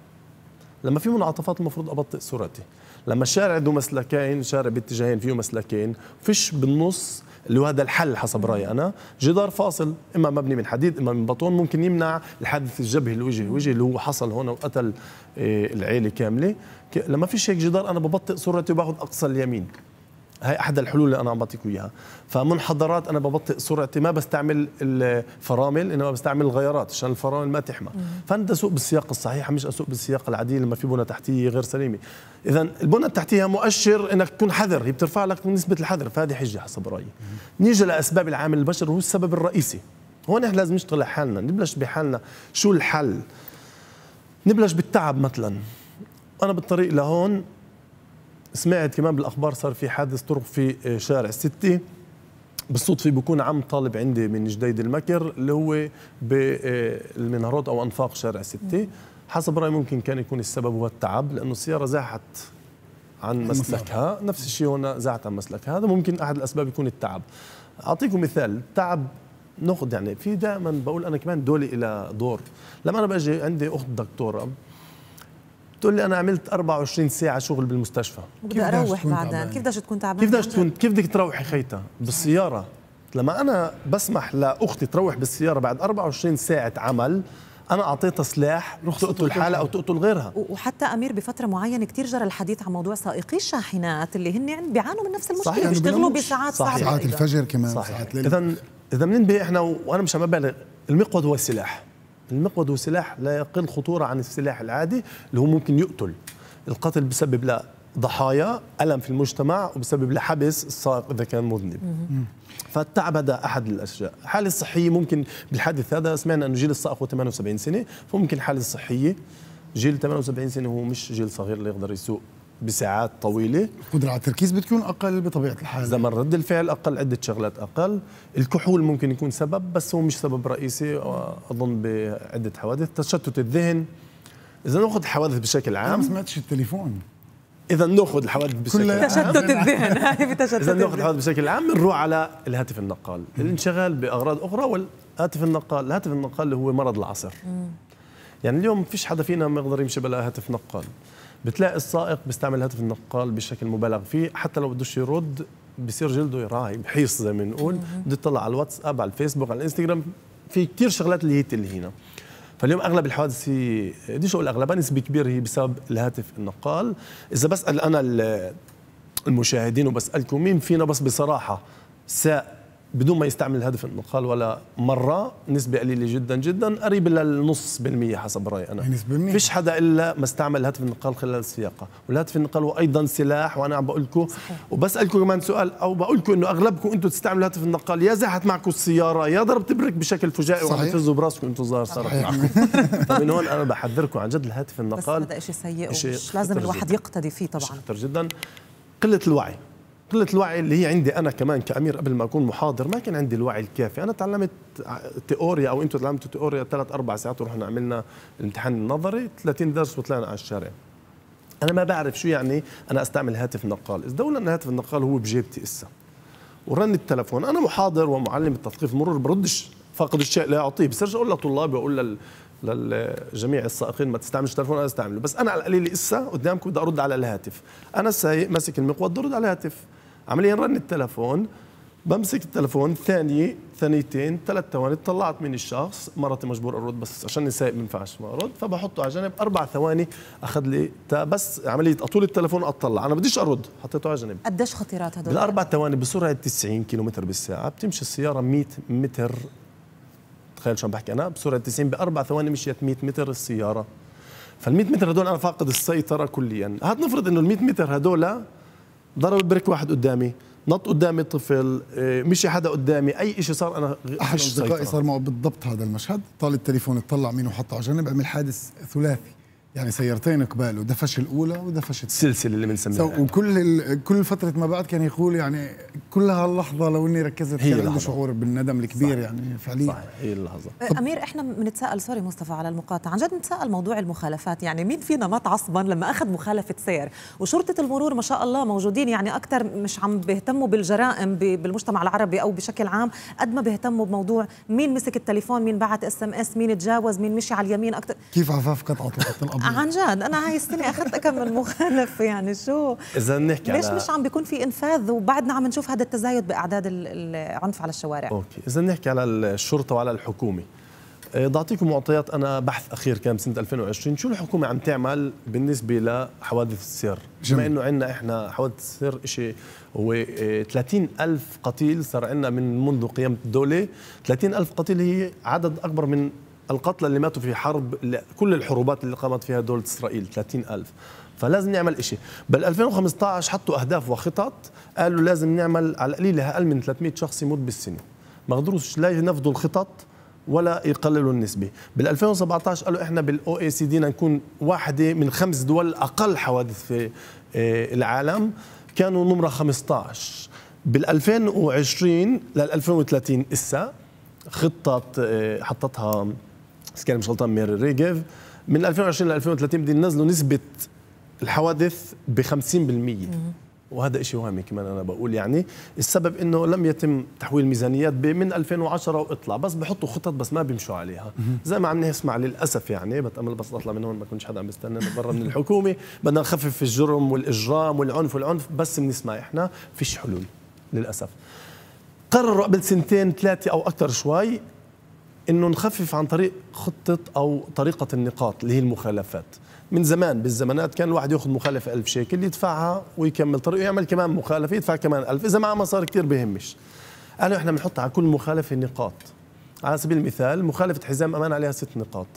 لما في منعطفات المفروض ابطئ سرعتي لما الشارع ذو مسلكين شارع باتجاهين فيه مسلكين فيش بالنص اللي هو هذا الحل حسب رايي انا جدار فاصل اما مبني من حديد اما من بطون ممكن يمنع الحادث الجبهي الوجه الوجه اللي هو حصل هون وقتل العيله كامله لما فيش هيك جدار انا ببطئ سرعتي وباخذ اقصى اليمين هاي احد الحلول اللي انا عم بعطيكم اياها فمنحدرات انا ببطئ سرعتي ما بستعمل الفرامل انما بستعمل الغيارات عشان الفرامل ما تحمى فانا اسوق بالسياق الصحيح مش اسوق بالسياق العادي لما في بنى تحتيه غير سليمه اذا البنى التحتيه مؤشر انك تكون حذر هي بترفع لك نسبه الحذر فهذه حجه حسب رايي نيجي لاسباب العامل البشري هو السبب الرئيسي هون احنا لازم نشتغل على حالنا نبلش بحالنا شو الحل نبلش بالتعب مثلا انا بالطريق لهون سمعت كمان بالاخبار صار في حادث طرق في شارع ستي بالصدفه بكون عم طالب عندي من جديد المكر اللي هو بالمنهرات او انفاق شارع ستي حسب رايي ممكن كان يكون السبب هو التعب لانه السياره زاحت عن مسلكها نفس الشيء هنا زاحت عن مسلكها هذا ممكن احد الاسباب يكون التعب اعطيكم مثال التعب ناخذ يعني في دائما بقول انا كمان دولي الى دور لما انا باجي عندي اخت دكتوره بتقول لي انا عملت 24 ساعه شغل بالمستشفى بدي اروح بعدين كيف بدك تكون تعبان كيف بدك تكون كيف بدك تروحي خيتا بالسياره لما انا بسمح لاختي تروح بالسياره بعد 24 ساعه عمل انا اعطيتها سلاح تقتل حالها او تقتل غيرها وحتى امير بفتره معينه كثير جرى الحديث عن موضوع سائقي الشاحنات اللي هن يعني بيعانوا من نفس المشكله صحيح. بيشتغلوا بساعات صعبه ساعات الفجر كمان صحيح اذا اذا بننبه احنا وانا مش عم ابالغ المقود هو السلاح المقود هو سلاح لا يقل خطورة عن السلاح العادي اللي هو ممكن يقتل القتل بسبب له ضحايا ألم في المجتمع وبسبب لحبس السائق إذا كان مذنب فالتعب هذا أحد الأشياء الحالة الصحية ممكن بالحادث هذا سمعنا أنه جيل السائق هو 78 سنة فممكن الحالة الصحية جيل 78 سنة هو مش جيل صغير اللي يقدر يسوق بساعات طويله القدره على التركيز بتكون اقل بطبيعه الحال زمن رد الفعل اقل عده شغلات اقل الكحول ممكن يكون سبب بس هو مش سبب رئيسي آه، اظن بعده حوادث تشتت الذهن اذا ناخذ الحوادث بشكل عام ما سمعتش التليفون اذا ناخذ الحوادث بشكل عام تشتت الذهن <laughs> هاي تشتت اذا ناخذ الحوادث بشكل عام بنروح على الهاتف النقال الانشغال باغراض اخرى والهاتف النقال الهاتف النقال اللي هو مرض العصر يعني اليوم فيش حدا فينا ما يقدر يمشي بلا هاتف نقال بتلاقي السائق بيستعمل هاتف النقال بشكل مبالغ فيه حتى لو بدوش يرد بصير جلده يراعي بحيص زي ما بنقول بده يطلع على الواتساب على الفيسبوك على الانستغرام في كثير شغلات اللي هي تلهينا فاليوم اغلب الحوادث هي بديش اقول اغلبها نسبه كبيره هي بسبب الهاتف النقال اذا بسال انا المشاهدين وبسالكم مين فينا بس بصراحه ساء بدون ما يستعمل هدف النقال ولا مره نسبه قليله جدا جدا قريب للنص بالميه حسب رايي انا يعني نسبة بالمية. فيش حدا الا ما استعمل هدف النقال خلال سياقه والهدف النقال هو ايضا سلاح وانا عم بقول لكم وبسالكم كمان سؤال او بقول لكم انه اغلبكم انتم تستعملوا هدف النقال يا زاحت معكم السياره يا ضربت بريك بشكل فجائي وعم تفزوا براسكم انتم صار صارت معكم <laughs> هون انا بحذركم عن جد الهدف النقال بس هذا شيء سيء ومش لازم الواحد يقتدي فيه طبعا جدا قله الوعي قله الوعي اللي هي عندي انا كمان كامير قبل ما اكون محاضر ما كان عندي الوعي الكافي انا تعلمت تيوريا او انتم تعلمتوا تيوريا ثلاث اربع ساعات ورحنا عملنا الامتحان النظري 30 درس وطلعنا على الشارع انا ما بعرف شو يعني انا استعمل هاتف نقال اذا دولة ان هاتف النقال هو بجيبتي اسا ورن التلفون انا محاضر ومعلم التثقيف المرور بردش فاقد الشيء لا اعطيه بسرش اقول لطلابي واقول لل لجميع السائقين ما تستعملش تلفون انا استعمله بس انا على القليل اسا قدامكم بدي ارد على الهاتف انا السايق ماسك المقود بدي ارد على الهاتف عمليا رن التلفون بمسك التلفون ثانية ثانيتين ثلاث ثواني طلعت من الشخص مرتي مجبور ارد بس عشان سايق ما ينفعش ما ارد فبحطه على جنب اربع ثواني اخذ لي بس عمليه اطول التلفون اطلع انا بديش ارد حطيته على جنب قديش خطيرات هدول بالاربع ثواني بسرعه 90 كيلو متر بالساعه بتمشي السياره 100 متر تخيل شو عم بحكي انا بسرعه 90 باربع ثواني مشيت 100 متر السياره فال 100 متر هدول انا فاقد السيطره كليا هات نفرض انه ال 100 متر هدول ضرب البريك واحد قدامي نط قدامي طفل آه، مشي حدا قدامي اي شيء صار انا احد اصدقائي صار معه بالضبط هذا المشهد طال التليفون اطلع مين وحطه على جنب عمل حادث ثلاثي يعني سيارتين قبال ودفش الاولى ودفش السلسله اللي بنسميها وكل كل فتره ما بعد كان يقول يعني كل هاللحظه لو اني ركزت هي كان عندي شعور بالندم الكبير صحيح. يعني فعليا صحيح هي اللحظه امير احنا بنتساءل سوري مصطفى على المقاطعه عن جد بنتساءل موضوع المخالفات يعني مين فينا ما عصبا لما اخذ مخالفه سير وشرطه المرور ما شاء الله موجودين يعني اكثر مش عم بيهتموا بالجرائم بالمجتمع العربي او بشكل عام قد ما بيهتموا بموضوع مين مسك التليفون مين بعت اس ام اس مين تجاوز مين مشي على اليمين اكثر كيف عفاف قطعت آه، عن جد انا هاي السنه اخذت كم من مخالف يعني شو اذا نحكي ليش مش عم بيكون في انفاذ وبعدنا عم نشوف هذا التزايد باعداد العنف على الشوارع اوكي اذا نحكي على الشرطه وعلى الحكومه ضعطيكم إيه، معطيات انا بحث اخير كان بسنه 2020 شو الحكومه عم تعمل بالنسبه لحوادث السير بما انه عندنا احنا حوادث السير شيء هو 30 إيه، ألف قتيل صار عندنا من منذ قيام الدوله 30 ألف قتيل هي عدد اكبر من القتلى اللي ماتوا في حرب كل الحروبات اللي قامت فيها دولة إسرائيل 30 ألف فلازم نعمل إشي بال 2015 حطوا أهداف وخطط قالوا لازم نعمل على القليل أقل من 300 شخص يموت بالسنة ما قدروش لا ينفذوا الخطط ولا يقللوا النسبة بال 2017 قالوا إحنا بالأو اي سي دي نكون واحدة من خمس دول أقل حوادث في آه، العالم كانوا نمرة 15 بال 2020 لل 2030 إسا خطة آه، حطتها بس كان مش غلطان مير ريجيف من 2020 ل 2030 بدي ننزلوا نسبه الحوادث ب 50% وهذا شيء وهمي كمان انا بقول يعني السبب انه لم يتم تحويل ميزانيات من 2010 واطلع بس بحطوا خطط بس ما بيمشوا عليها زي ما عم نسمع للاسف يعني بتامل بس اطلع من هون ما كنتش حدا عم بستنانا برا من <laughs> الحكومه بدنا نخفف الجرم والاجرام والعنف والعنف بس بنسمع احنا فيش حلول للاسف قرروا قبل سنتين ثلاثه او اكثر شوي انه نخفف عن طريق خطه او طريقه النقاط اللي هي المخالفات من زمان بالزمانات كان الواحد ياخذ مخالفه ألف شيكل يدفعها ويكمل طريقه يعمل كمان مخالفه يدفع كمان ألف اذا معه مصاري كثير بهمش قالوا احنا بنحط على كل مخالفه نقاط على سبيل المثال مخالفه حزام امان عليها ست نقاط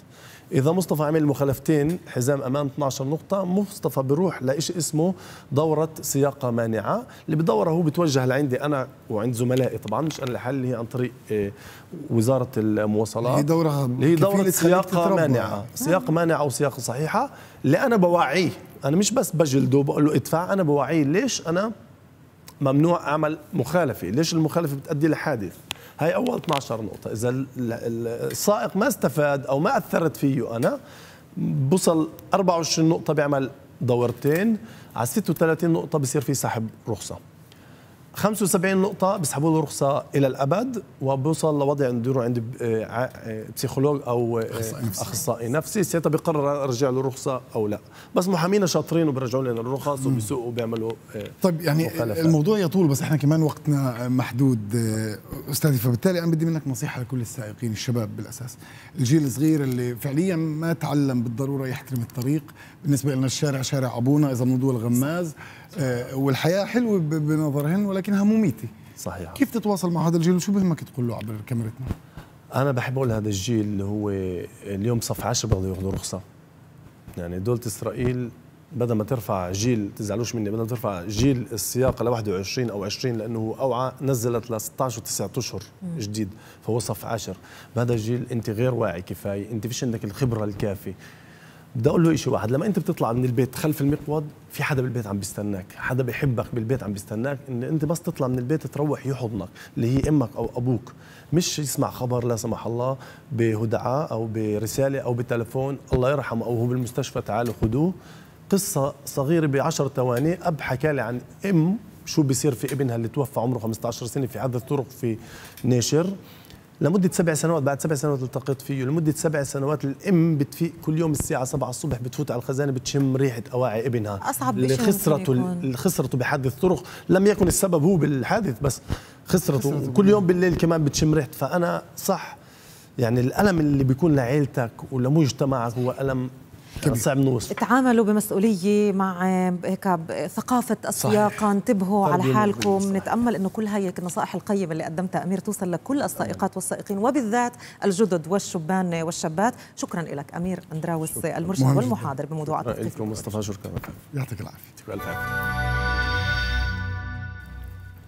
اذا مصطفى عمل مخالفتين حزام امام 12 نقطه مصطفى بروح لشيء اسمه دوره سياقه مانعه اللي بدورها هو بتوجه لعندي انا وعند زملائي طبعا مش انا لحالي هي عن طريق آه، وزاره المواصلات هي دورها هي دوره سياقه مانعه آه. سياقه مانعه او سياقه صحيحه اللي انا بوعيه انا مش بس بجلده بقول له ادفع انا بوعيه ليش انا ممنوع اعمل مخالفه ليش المخالفه بتؤدي لحادث هاي اول 12 نقطه اذا السائق ما استفاد او ما اثرت فيه انا بوصل 24 نقطه بيعمل دورتين على 36 نقطه بصير في سحب رخصه 75 نقطة بيسحبوا له رخصة إلى الأبد وبوصل لوضع نديره عند آه، آه، بسيكولوج أو آه، أخصائي نفسي ساعتها بيقرر أرجع له رخصة أو لا بس محامينا شاطرين وبيرجعوا لنا الرخص وبيسوقوا وبيعملوا طيب يعني مخالفة. الموضوع يطول بس إحنا كمان وقتنا محدود أستاذي فبالتالي أنا بدي منك نصيحة لكل السائقين الشباب بالأساس الجيل الصغير اللي فعليا ما تعلم بالضرورة يحترم الطريق بالنسبة لنا الشارع شارع أبونا إذا موضوع الغماز آه، والحياه حلوه بنظرهن ولكنها مميته صحيح كيف تتواصل مع هذا الجيل وشو بهمك تقول له عبر كاميرتنا؟ انا بحب اقول هذا الجيل اللي هو اليوم صف 10 بده ياخذوا رخصه يعني دولة اسرائيل بدل ما ترفع جيل تزعلوش مني بدل ما ترفع جيل السياقه ل 21 او 20 لانه اوعى نزلت ل 16 و9 اشهر جديد فهو صف 10 بهذا الجيل انت غير واعي كفايه انت فيش عندك الخبره الكافيه بدي اقول له شيء واحد لما انت بتطلع من البيت خلف المقود في حدا بالبيت عم بيستناك حدا بحبك بالبيت عم بيستناك ان انت بس تطلع من البيت تروح يحضنك اللي هي امك او ابوك مش يسمع خبر لا سمح الله بهدعاء او برساله او بتلفون الله يرحمه او هو بالمستشفى تعالوا خذوه قصه صغيره بعشر ثواني اب حكى لي عن ام شو بيصير في ابنها اللي توفى عمره 15 سنه في حادث طرق في ناشر لمده سبع سنوات بعد سبع سنوات التقيت فيه لمده سبع سنوات الام بتفيق كل يوم الساعه سبعة الصبح بتفوت على الخزانه بتشم ريحه اواعي ابنها اصعب اللي خسرته اللي خسرته بحادث طرق لم يكن السبب هو بالحادث بس خسرته, خسرته كل يوم بالليل كمان بتشم ريحة فانا صح يعني الالم اللي بيكون لعيلتك ولمجتمعك هو الم كبير. صعب نوصف تعاملوا بمسؤوليه مع هيك ثقافه السياقه انتبهوا على حالكم نتامل انه كل هاي النصائح القيمه اللي قدمتها امير توصل لكل السائقات والسائقين وبالذات الجدد والشبان والشابات شكرا لك امير اندراوس المرشد والمحاضر بموضوع التدقيق مصطفى شكرا يعطيك العافيه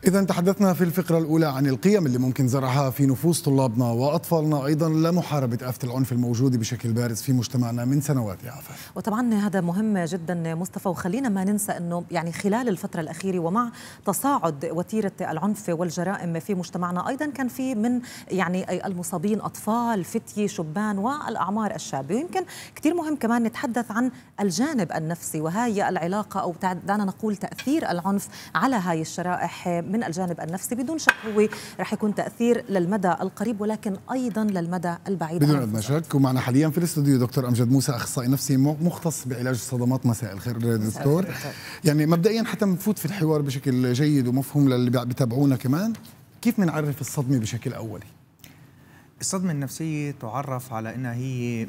إذا تحدثنا في الفقرة الأولى عن القيم اللي ممكن زرعها في نفوس طلابنا وأطفالنا أيضا لمحاربة آفة العنف الموجودة بشكل بارز في مجتمعنا من سنوات يا عفا وطبعا هذا مهم جدا مصطفى وخلينا ما ننسى أنه يعني خلال الفترة الأخيرة ومع تصاعد وتيرة العنف والجرائم في مجتمعنا أيضا كان في من يعني المصابين أطفال فتية شبان والأعمار الشابة ويمكن كثير مهم كمان نتحدث عن الجانب النفسي وهي العلاقة أو دعنا نقول تأثير العنف على هاي الشرائح من الجانب النفسي بدون شك هو رح يكون تاثير للمدى القريب ولكن ايضا للمدى البعيد بدون ادنى شك ومعنا حاليا في الاستوديو دكتور امجد موسى اخصائي نفسي مختص بعلاج الصدمات مساء الخير دكتور يعني مبدئيا حتى نفوت في الحوار بشكل جيد ومفهوم للي بيتابعونا كمان كيف بنعرف الصدمه بشكل اولي الصدمه النفسيه تعرف على انها هي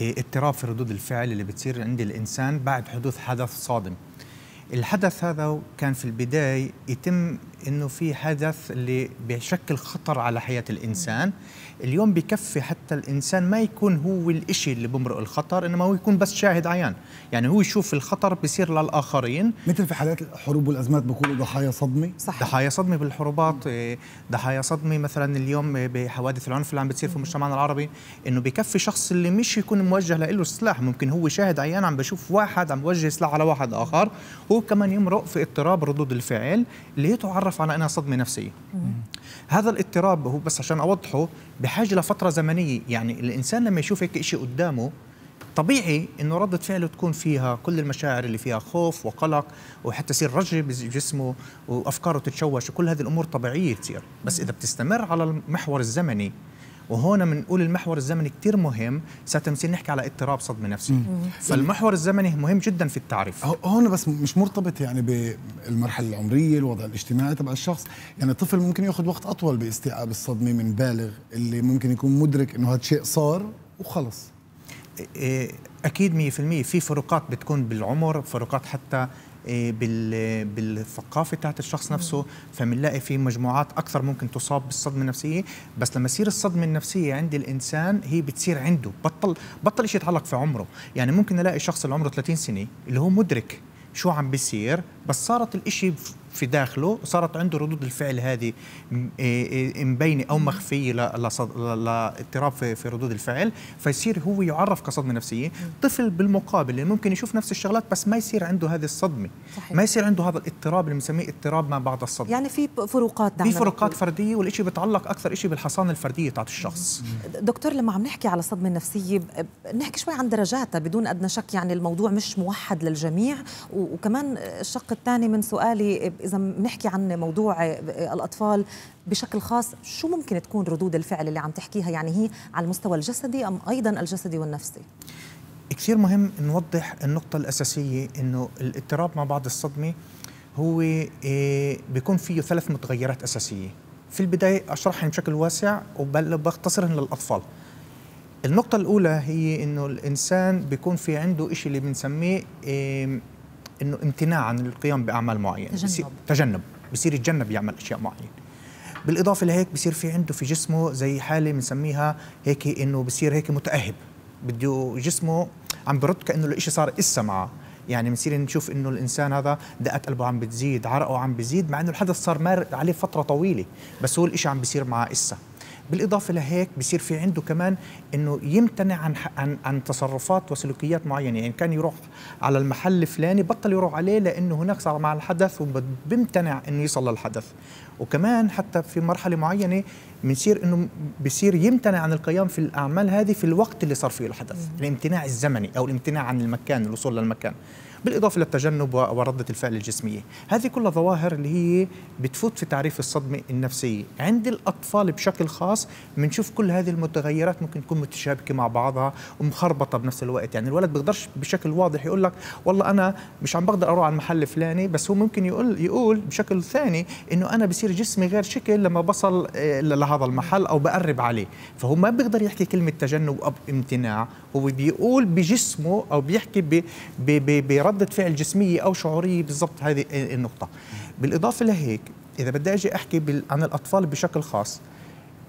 إيه، اضطراب في ردود الفعل اللي بتصير عند الانسان بعد حدوث حدث صادم الحدث هذا كان في البداية يتم انه في حدث اللي بيشكل خطر على حياة الانسان اليوم بكفي حتى الانسان ما يكون هو الإشي اللي بمرق الخطر انما هو يكون بس شاهد عيان يعني هو يشوف الخطر بيصير للاخرين مثل في حالات الحروب والازمات بيكونوا ضحايا صدمه صح ضحايا صدمه بالحروبات آه، ضحايا صدمه مثلا اليوم آه، بحوادث العنف اللي عم بتصير في مجتمعنا العربي انه بكفي شخص اللي مش يكون موجه له السلاح ممكن هو شاهد عيان عم بشوف واحد عم بوجه سلاح على واحد اخر هو كمان يمرق في اضطراب ردود الفعل اللي يتعرف على انها صدمه نفسيه هذا الاضطراب هو بس عشان اوضحه بحاجه لفتره زمنيه يعني الانسان لما يشوف هيك شيء قدامه طبيعي انه ردة فعله تكون فيها كل المشاعر اللي فيها خوف وقلق وحتى يصير رجل بجسمه وافكاره تتشوش وكل هذه الامور طبيعيه تصير بس اذا بتستمر على المحور الزمني وهون بنقول المحور الزمني كثير مهم ساعتها بنصير نحكي على اضطراب صدمه نفسيه فالمحور الزمني مهم جدا في التعريف هون بس مش مرتبط يعني بالمرحله العمريه الوضع الاجتماعي تبع الشخص يعني الطفل ممكن ياخذ وقت اطول باستيعاب الصدمه من بالغ اللي ممكن يكون مدرك انه هذا شيء صار وخلص إيه، إيه، اكيد 100% في فروقات بتكون بالعمر فروقات حتى إيه، بالثقافه بتاعت الشخص نفسه فبنلاقي في مجموعات اكثر ممكن تصاب بالصدمه النفسيه بس لما يصير الصدمه النفسيه عند الانسان هي بتصير عنده بطل بطل شيء يتعلق في عمره يعني ممكن نلاقي شخص اللي عمره 30 سنه اللي هو مدرك شو عم بيصير بس صارت الإشي في داخله صارت عنده ردود الفعل هذه مبينه إيه، إيه، او مخفيه لاضطراب في ردود الفعل فيصير هو يعرف كصدمه نفسيه طفل بالمقابل اللي يعني ممكن يشوف نفس الشغلات بس ما يصير عنده هذه الصدمه صحيح. ما يصير عنده هذا الاضطراب اللي بنسميه اضطراب ما بعد الصدمه يعني في فروقات في فروقات فرديه والشيء بيتعلق اكثر شيء بالحصانه الفرديه تاعت الشخص دكتور لما عم نحكي على الصدمه النفسيه نحكي شوي عن درجاتها بدون ادنى شك يعني الموضوع مش موحد للجميع وكمان الشق الثاني من سؤالي اذا بنحكي عن موضوع آه، الاطفال بشكل خاص شو ممكن تكون ردود الفعل اللي عم تحكيها يعني هي على المستوى الجسدي ام ايضا الجسدي والنفسي كثير مهم نوضح النقطة الأساسية إنه الاضطراب ما بعد الصدمة هو آه، بيكون فيه ثلاث متغيرات أساسية في البداية أشرحهم بشكل واسع وبختصرهم للأطفال النقطة الأولى هي إنه الإنسان بيكون في عنده إشي اللي بنسميه انه امتناع عن القيام باعمال معينه تجنب بصير تجنب بصير يتجنب يعمل اشياء معينه بالاضافه لهيك بصير في عنده في جسمه زي حاله بنسميها هيك انه بصير هيك متاهب بده جسمه عم برد كانه الشيء صار اسا معه يعني بنصير نشوف انه الانسان هذا دقه قلبه عم بتزيد عرقه عم بزيد مع انه الحدث صار مر عليه فتره طويله بس هو الشيء عم بيصير معه اسا بالاضافه لهيك بصير في عنده كمان انه يمتنع عن عن عن تصرفات وسلوكيات معينه يعني كان يروح على المحل الفلاني بطل يروح عليه لانه هناك صار مع الحدث وبيمتنع انه يصل للحدث وكمان حتى في مرحله معينه بنصير انه بصير يمتنع عن القيام في الاعمال هذه في الوقت اللي صار فيه الحدث الامتناع الزمني او الامتناع عن المكان الوصول للمكان بالإضافة للتجنب وردة الفعل الجسمية هذه كلها ظواهر اللي هي بتفوت في تعريف الصدمة النفسية عند الأطفال بشكل خاص بنشوف كل هذه المتغيرات ممكن تكون متشابكة مع بعضها ومخربطة بنفس الوقت يعني الولد بيقدرش بشكل واضح يقول لك والله أنا مش عم بقدر أروح على المحل الفلاني بس هو ممكن يقول يقول بشكل ثاني إنه أنا بصير جسمي غير شكل لما بصل آه، لهذا المحل أو بقرب عليه فهو ما بيقدر يحكي كلمة تجنب أو امتناع هو بيقول بجسمه أو بيحكي ب... ب... برد ردة فعل جسمية أو شعورية بالضبط هذه النقطة بالإضافة لهيك إذا بدي أجي أحكي عن الأطفال بشكل خاص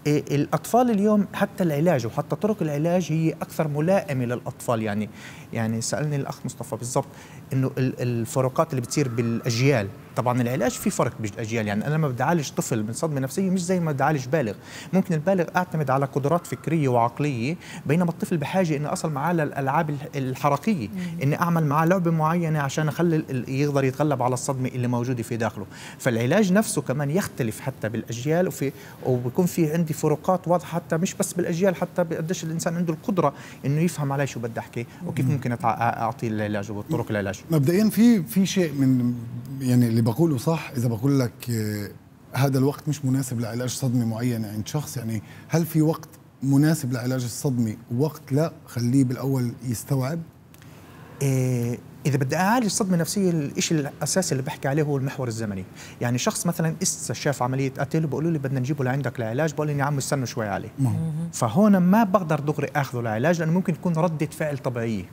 إيه، الاطفال اليوم حتى العلاج وحتى طرق العلاج هي اكثر ملائمه للاطفال يعني يعني سالني الاخ مصطفى بالضبط انه الفروقات اللي بتصير بالاجيال طبعا العلاج في فرق بين الاجيال يعني انا لما بدي اعالج طفل من صدمه نفسيه مش زي ما بدي اعالج بالغ ممكن البالغ اعتمد على قدرات فكريه وعقليه بينما الطفل بحاجه اني اصل معاه للالعاب الحركيه اني اعمل معاه لعبه معينه عشان اخلي يقدر يتغلب على الصدمه اللي موجوده في داخله فالعلاج نفسه كمان يختلف حتى بالاجيال وفي وبكون في عندي فروقات واضحه حتى مش بس بالاجيال حتى قديش الانسان عنده القدره انه يفهم علي شو بدي احكي وكيف ممكن اعطيه العلاج وطرق العلاج مبدئيا في في شيء من يعني اللي بقوله صح اذا بقول لك آه، هذا الوقت مش مناسب لعلاج صدمه معينه عند شخص يعني هل في وقت مناسب لعلاج الصدمه ووقت لا خليه بالاول يستوعب إيه اذا بدي اعالج الصدمه النفسيه الشيء الاساسي اللي بحكي عليه هو المحور الزمني يعني شخص مثلا اسا شاف عمليه قتل وبقولوا لي بدنا نجيبه لعندك لعلاج بقول يا عم استنوا شوي عليه فهون ما بقدر دغري اخذه لعلاج لانه ممكن تكون رده فعل طبيعيه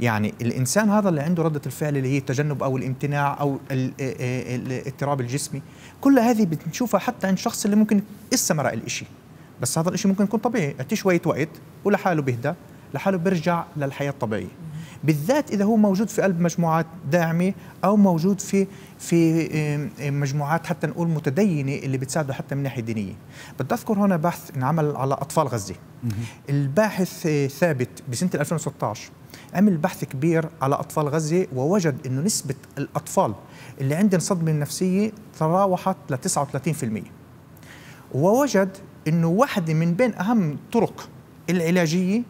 يعني الإنسان هذا اللي عنده ردة الفعل اللي هي التجنب أو الامتناع أو الاضطراب الجسمي كل هذه بتشوفها حتى عند شخص اللي ممكن استمر الإشي بس هذا الإشي ممكن يكون طبيعي اعطيه شوية وقت ولحاله بيهدى لحاله بيرجع للحياة الطبيعية بالذات اذا هو موجود في قلب مجموعات داعمه او موجود في في مجموعات حتى نقول متدينه اللي بتساعده حتى من ناحيه دينيه بدي اذكر هنا بحث انعمل على اطفال غزه الباحث آه، ثابت بسنه 2016 عمل بحث كبير على اطفال غزه ووجد انه نسبه الاطفال اللي عندهم صدمه نفسيه تراوحت ل 39% ووجد انه واحده من بين اهم طرق العلاجيه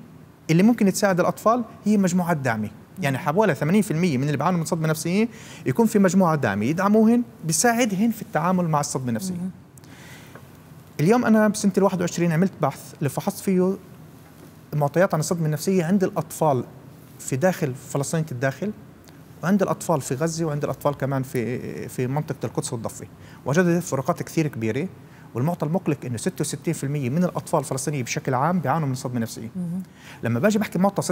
اللي ممكن تساعد الاطفال هي مجموعات دعمه يعني حوالي 80% من اللي بيعانوا من صدمه نفسيه يكون في مجموعه دعمه يدعموهن بيساعدهن في التعامل مع الصدمه النفسيه اليوم انا بسنه ال 21 عملت بحث اللي فحصت فيه معطيات عن الصدمه النفسيه عند الاطفال في داخل فلسطين الداخل وعند الاطفال في غزه وعند الاطفال كمان في في منطقه القدس والضفه وجدت فروقات كثير كبيره والمعطى المقلق انه 66% من الاطفال الفلسطينيين بشكل عام بيعانوا من صدمه نفسيه لما باجي بحكي معطى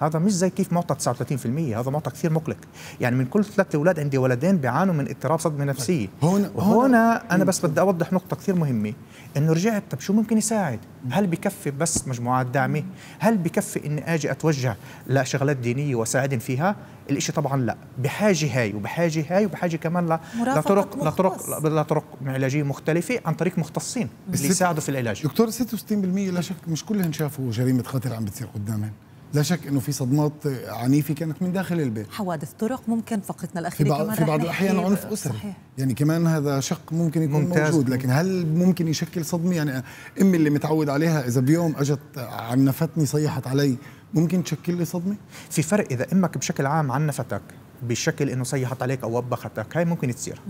هذا مش زي كيف معطى 39% هذا معطى كثير مقلق يعني من كل ثلاث اولاد عندي ولدين بيعانوا من اضطراب صدمه نفسيه هون هون انا بس بدي اوضح نقطه كثير مهمه انه رجعت طب شو ممكن يساعد هل بكفي بس مجموعات داعمه هل بكفي اني اجي اتوجه لشغلات دينيه واساعدهم فيها الإشي طبعا لا بحاجه هاي وبحاجه هاي وبحاجه كمان ل... لطرق مختص. لطرق لطرق علاجيه مختلفه عن طريق مختصين اللي يساعدوا في العلاج دكتور 66% لا شك مش كلهن شافوا جريمه قتل عم بتصير قدامهم لا شك انه في صدمات عنيفه كانت من داخل البيت حوادث طرق ممكن فقرتنا الاخيره في بعض, في بعض الاحيان عنف اسري صحيح. يعني كمان هذا شق ممكن يكون ممتاز موجود لكن هل ممكن يشكل صدمه يعني امي اللي متعود عليها اذا بيوم اجت عنفتني صيحت علي ممكن تشكل لي صدمه في فرق اذا امك بشكل عام عنفتك بشكل انه سيحط عليك او وبختك هاي ممكن تصير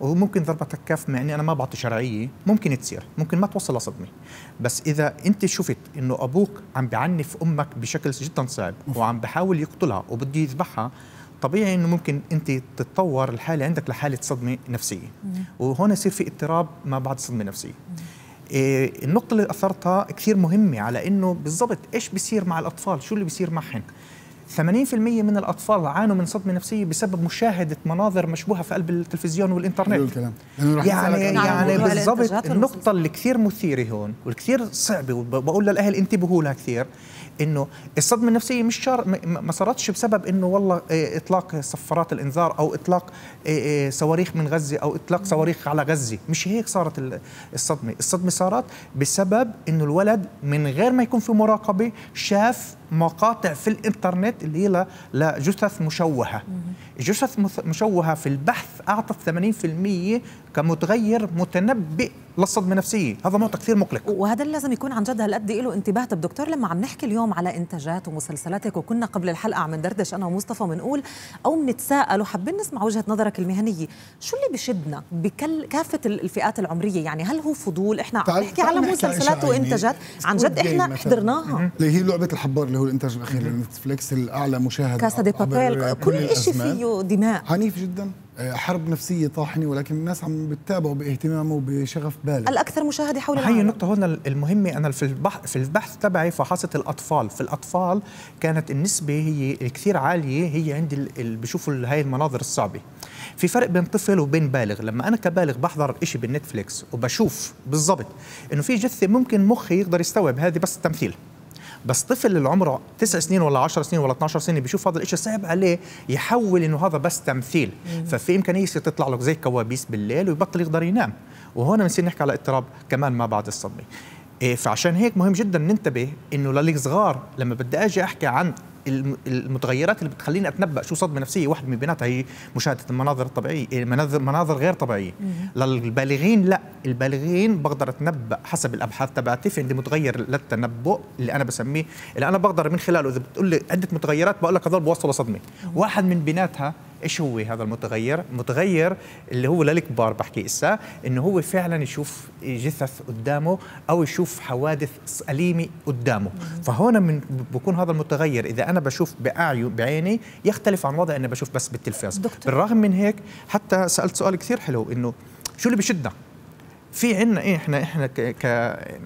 وممكن ضربتك كف مع اني انا ما بعطي شرعيه ممكن تصير ممكن ما توصل لصدمه بس اذا انت شفت انه ابوك عم بعنف امك بشكل جدا صعب وعم بحاول يقتلها وبده يذبحها طبيعي انه ممكن انت تتطور الحاله عندك لحاله صدمه نفسيه وهون يصير في اضطراب ما بعد صدمه نفسيه إيه النقطة اللي أثرتها كثير مهمة على إنه بالضبط إيش بيصير مع الأطفال شو اللي بيصير معهم 80% من الأطفال عانوا من صدمة نفسية بسبب مشاهدة مناظر مشبوهة في قلب التلفزيون والإنترنت الكلام. يعني يعني بالضبط النقطة اللي كثير مثيرة هون والكثير صعبة وبقول للأهل انتبهوا لها كثير انه الصدمه النفسيه مش شار ما صارتش بسبب انه والله إيه، اطلاق صفارات الانذار او اطلاق إيه، إيه، صواريخ من غزه او اطلاق صواريخ على غزه مش هيك صارت الصدمه الصدمه صارت بسبب انه الولد من غير ما يكون في مراقبه شاف مقاطع في الانترنت اللي هي لجثث مشوهه جثث مشوهة في البحث أعطت 80% كمتغير متنبئ للصدمة النفسية هذا موضوع كثير مقلق وهذا اللي لازم يكون عن جد هالقد له انتباه طب دكتور لما عم نحكي اليوم على انتاجات ومسلسلاتك وكنا قبل الحلقة عم ندردش أنا ومصطفى بنقول أو بنتساءل وحابين نسمع وجهة نظرك المهنية شو اللي بشدنا بكل كافة الفئات العمرية يعني هل هو فضول إحنا عم نحكي على مسلسلات وإنتاجات عن جد إحنا حضرناها اللي هي لعبة الحبار اللي هو الإنتاج الأخير لنتفليكس الأعلى مشاهدة كاسا دي بابيل كل شيء فيه فيه دماء عنيف جدا آه، حرب نفسية طاحنة ولكن الناس عم بتتابعه باهتمام وبشغف بالغ الأكثر مشاهدة حول العالم هي النقطة هون المهمة أنا في البحث في البحث تبعي فحصت الأطفال في الأطفال كانت النسبة هي كثير عالية هي عند اللي بشوفوا هاي المناظر الصعبة في فرق بين طفل وبين بالغ لما أنا كبالغ بحضر إشي بالنتفليكس وبشوف بالضبط إنه في جثة ممكن مخي يقدر يستوعب هذه بس التمثيل بس طفل اللي عمره 9 سنين ولا 10 سنين ولا 12 سنه بيشوف هذا الشيء صعب عليه يحول انه هذا بس تمثيل مم. ففي امكانيه يصير تطلع له زي كوابيس بالليل ويبطل يقدر ينام وهون بنصير نحكي على اضطراب كمان ما بعد الصدمه إيه، فعشان هيك مهم جدا ننتبه انه للصغار لما بدي اجي احكي عن المتغيرات اللي بتخليني اتنبا شو صدمه نفسيه واحد من بيناتها هي مشاهده المناظر الطبيعيه إيه، مناظر مناظر غير طبيعيه للبالغين لا البالغين بقدر اتنبا حسب الابحاث تبعتي في عندي متغير للتنبؤ اللي انا بسميه اللي انا بقدر من خلاله اذا بتقول لي عده متغيرات بقول لك هذول بوصلوا صدمه واحد من بيناتها ايش هو هذا المتغير متغير اللي هو للكبار بحكي اسا انه هو فعلا يشوف جثث قدامه او يشوف حوادث أليمة قدامه فهون من بكون هذا المتغير اذا انا بشوف باعين بعيني يختلف عن وضع انا بشوف بس بالتلفاز دكتور. بالرغم من هيك حتى سالت سؤال كثير حلو انه شو اللي بشدنا في عندنا ايه احنا احنا ك, ك...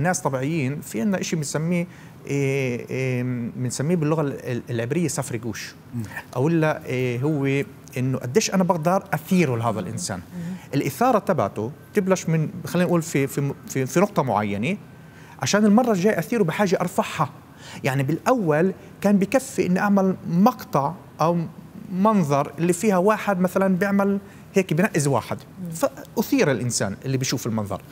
ناس طبيعيين في عندنا شيء بنسميه بنسميه إيه، إيه، باللغه العبريه سفرجوش او الا إيه، هو انه قديش انا بقدر اثيره لهذا الانسان الاثاره تبعته تبلش من خلينا نقول في في في, في نقطه معينه عشان المره الجايه اثيره بحاجه ارفعها يعني بالاول كان بكفي اني اعمل مقطع او منظر اللي فيها واحد مثلا بيعمل هيك بنقز واحد فاثير الانسان اللي بيشوف المنظر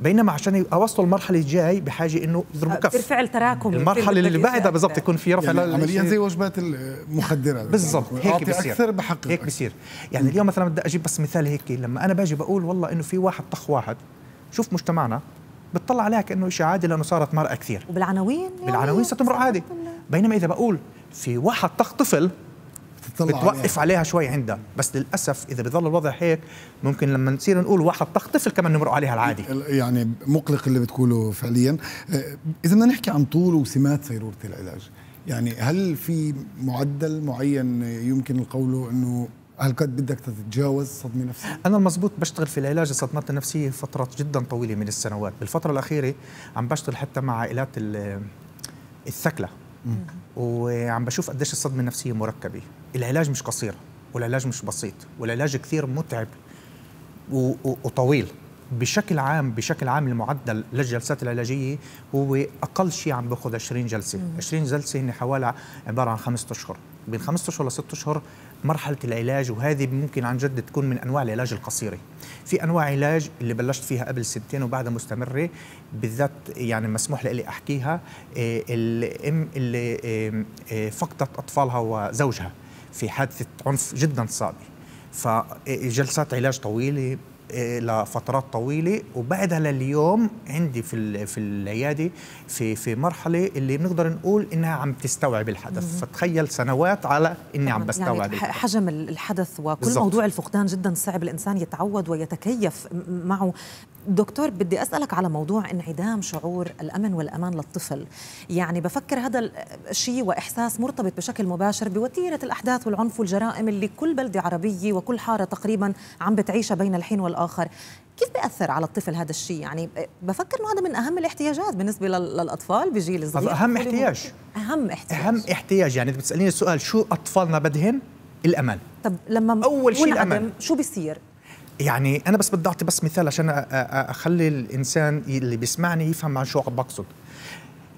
بينما عشان اوصلوا المرحله الجاي بحاجه انه يضربوا آه، كف ترفع التراكم المرحله اللي بعدها بالضبط يكون في رفع يعني عمليا زي وجبات المخدرات بالضبط هيك بصير اكثر بحق هيك بصير يعني اليوم مثلا بدي اجيب بس مثال هيك لما انا باجي بقول والله انه في واحد طخ واحد شوف مجتمعنا بتطلع عليها كانه شيء عادي لانه صارت مرأة كثير وبالعناوين يعني بالعناوين ستمرق عادي بينما اذا بقول في واحد طخ طفل بتطلع بتوقف عليها, عليها شوي عندها بس للاسف اذا بضل الوضع هيك ممكن لما نصير نقول واحد طخ طفل كمان نمرق عليها العادي يعني مقلق اللي بتقوله فعليا آه، اذا بدنا نحكي عن طول وسمات سيروره العلاج يعني هل في معدل معين يمكن القول انه هل قد بدك تتجاوز صدمه نفسيه؟ انا المزبوط بشتغل في العلاج الصدمات النفسيه فتره جدا طويله من السنوات، بالفتره الاخيره عم بشتغل حتى مع عائلات الثكلى وعم بشوف قديش الصدمه النفسيه مركبه العلاج مش قصير والعلاج مش بسيط والعلاج كثير متعب وطويل بشكل عام بشكل عام المعدل للجلسات العلاجيه هو اقل شيء عم باخذ 20 جلسه، مم. 20 جلسه هن حوالي عباره عن خمسة اشهر، بين خمسة اشهر لست اشهر مرحله العلاج وهذه ممكن عن جد تكون من انواع العلاج القصيره. في انواع علاج اللي بلشت فيها قبل سنتين وبعدها مستمره بالذات يعني مسموح لي احكيها آه، الام اللي آه، فقدت اطفالها وزوجها. في حادثه عنف جدا صعبه فجلسات علاج طويله إيه، لفترات طويله وبعدها لليوم عندي في في العياده في في مرحله اللي بنقدر نقول انها عم تستوعب الحدث مم. فتخيل سنوات على اني عم يعني بستوعب يعني حجم الحدث وكل بالزبط. موضوع الفقدان جدا صعب الانسان يتعود ويتكيف معه دكتور بدي أسألك على موضوع انعدام شعور الأمن والأمان للطفل يعني بفكر هذا الشيء وإحساس مرتبط بشكل مباشر بوتيرة الأحداث والعنف والجرائم اللي كل بلدة عربية وكل حارة تقريبا عم بتعيشها بين الحين والآخر كيف بيأثر على الطفل هذا الشيء يعني بفكر أنه هذا من أهم الاحتياجات بالنسبة للأطفال بجيل صغير أهم احتياج أهم احتياج أهم احتياج يعني بتسأليني السؤال شو أطفالنا بدهم الأمان طب لما أول شيء الأمان شو بيصير يعني انا بس بدي اعطي بس مثال عشان اخلي الانسان اللي بيسمعني يفهم عن شو عم بقصد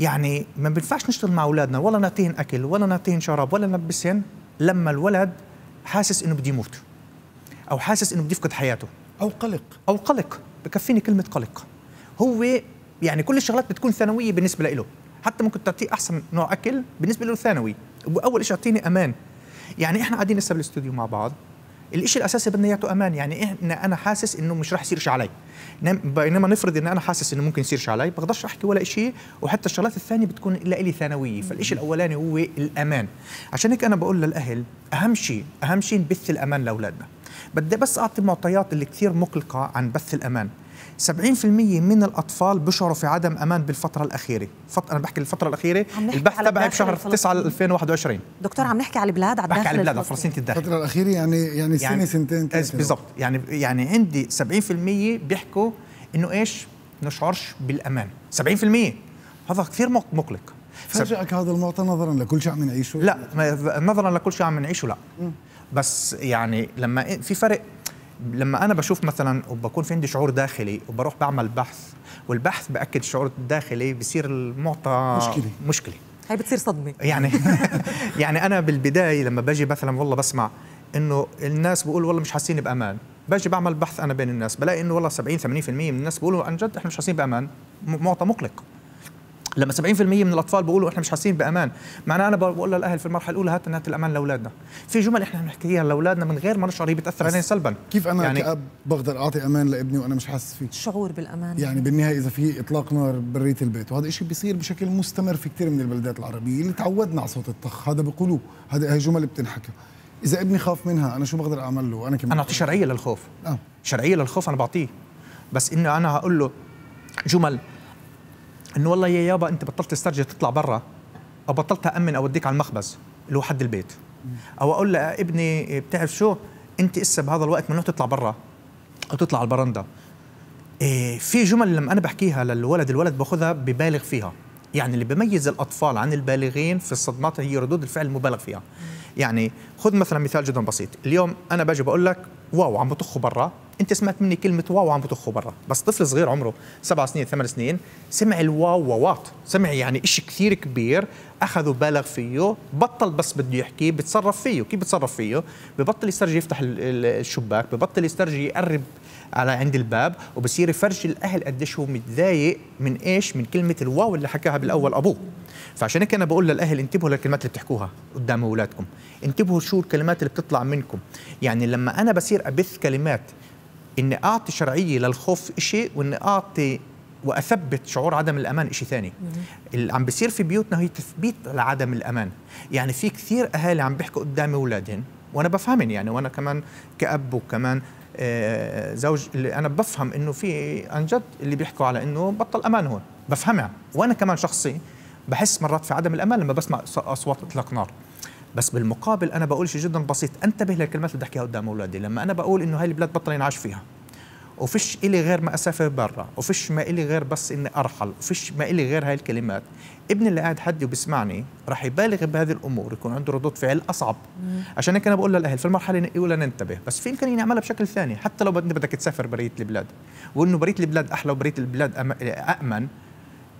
يعني ما بينفعش نشتغل مع اولادنا ولا نعطيهم اكل ولا نعطيهم شراب ولا نلبسهم لما الولد حاسس انه بده يموت او حاسس انه بده يفقد حياته او قلق او قلق بكفيني كلمه قلق هو يعني كل الشغلات بتكون ثانويه بالنسبه له حتى ممكن تعطيه احسن نوع اكل بالنسبه له ثانوي واول شيء اعطيني امان يعني احنا قاعدين هسه بالاستوديو مع بعض الشيء الاساسي بدنا اياه امان يعني إن انا حاسس انه مش راح يصيرش علي بينما نفرض ان انا حاسس انه ممكن يصيرش علي بقدرش احكي ولا شيء وحتى الشغلات الثانيه بتكون الا الي ثانويه فالشيء الاولاني هو الامان عشان هيك انا بقول للاهل اهم شيء اهم شيء نبث الامان لاولادنا بدي بس اعطي معطيات اللي كثير مقلقه عن بث الامان 70% من الاطفال بيشعروا في عدم امان بالفتره الاخيره فط... انا بحكي الفتره الاخيره البحث تبعي بشهر 9 2021 دكتور عم نحكي على البلاد على بحكي على البلاد فلسطين الداخل الفتره الاخيره يعني يعني, يعني سنه يعني سنتين بالضبط يعني يعني عندي 70% بيحكوا انه ايش نشعرش بالامان 70% هذا كثير مقلق فاجئك هذا المعطى نظرا لكل شيء عم نعيشه لا نظرا لكل شيء عم نعيشه لا م. بس يعني لما في فرق لما انا بشوف مثلا وبكون في عندي شعور داخلي وبروح بعمل بحث والبحث باكد الشعور الداخلي بصير المعطى مشكله مشكله هي بتصير صدمه يعني <laughs> <laughs> يعني انا بالبدايه لما باجي مثلا والله بسمع انه الناس بقول والله مش حاسين بامان باجي بعمل بحث انا بين الناس بلاقي انه والله 70 80% من الناس بيقولوا عن جد احنا مش حاسين بامان معطى مقلق لما 70% من الاطفال بيقولوا احنا مش حاسين بامان معناه انا بقول للاهل في المرحله الاولى هات هات الامان لاولادنا في جمل احنا بنحكيها لاولادنا من غير ما نشعر هي بتاثر علينا سلبا كيف انا يعني كاب بقدر اعطي امان لابني وانا مش حاسس فيه شعور بالامان يعني بالنهايه اذا في اطلاق نار بريه البيت وهذا الشيء بيصير بشكل مستمر في كثير من البلدات العربيه اللي تعودنا على صوت الطخ هذا بيقولوه هذه هي جمل بتنحكى اذا ابني خاف منها انا شو بقدر اعمل له انا كمان انا اعطيه شرعيه للخوف آه. شرعيه للخوف انا بعطيه بس انه انا هقول له جمل انه والله يا يابا انت بطلت تسترجع تطلع برا او بطلت امن اوديك على المخبز اللي هو حد البيت او اقول لابني بتعرف شو انت اسا بهذا الوقت ممنوع تطلع برا او تطلع على البرندا إيه في جمل لما انا بحكيها للولد الولد باخذها ببالغ فيها يعني اللي بميز الاطفال عن البالغين في الصدمات هي ردود الفعل المبالغ فيها يعني خذ مثلا مثال جدا بسيط اليوم انا باجي بقول لك واو عم بطخوا برا انت سمعت مني كلمه واو عم بطخوا برا بس طفل صغير عمره سبع سنين ثمان سنين سمع الواو وواط سمع يعني شيء كثير كبير اخذه بالغ فيه بطل بس بده يحكي بتصرف فيه كيف بتصرف فيه ببطل يسترجي يفتح الشباك ببطل يسترجي يقرب على عند الباب وبصير يفرجي الاهل قديش هو متضايق من ايش من كلمه الواو اللي حكاها بالاول ابوه فعشان هيك انا بقول للاهل انتبهوا للكلمات اللي بتحكوها قدام اولادكم انتبهوا شو الكلمات اللي بتطلع منكم يعني لما انا بصير ابث كلمات اني اعطي شرعيه للخوف شيء واني اعطي واثبت شعور عدم الامان شيء ثاني اللي عم بيصير في بيوتنا هي تثبيت لعدم الامان يعني في كثير اهالي عم بيحكوا قدام اولادهم وانا بفهمن يعني وانا كمان كاب وكمان آه، زوج اللي انا بفهم انه في عن جد اللي بيحكوا على انه بطل امان هون بفهمها يعني. وانا كمان شخصي بحس مرات في عدم الامان لما بسمع اصوات اطلاق نار بس بالمقابل انا بقول شيء جدا بسيط انتبه للكلمات اللي بدي احكيها قدام اولادي لما انا بقول انه هاي البلاد بطل ينعاش فيها وفيش إلي غير ما أسافر برا وفيش ما إلي غير بس إني أرحل وفيش ما إلي غير هاي الكلمات ابني اللي قاعد حدي وبسمعني راح يبالغ بهذه الأمور يكون عنده ردود فعل أصعب مم. عشان هيك أنا بقول للأهل في المرحلة الأولى ننتبه بس في إمكانية نعملها بشكل ثاني حتى لو بدك تسافر برية البلاد وإنه برية البلاد أحلى وبرية البلاد أمن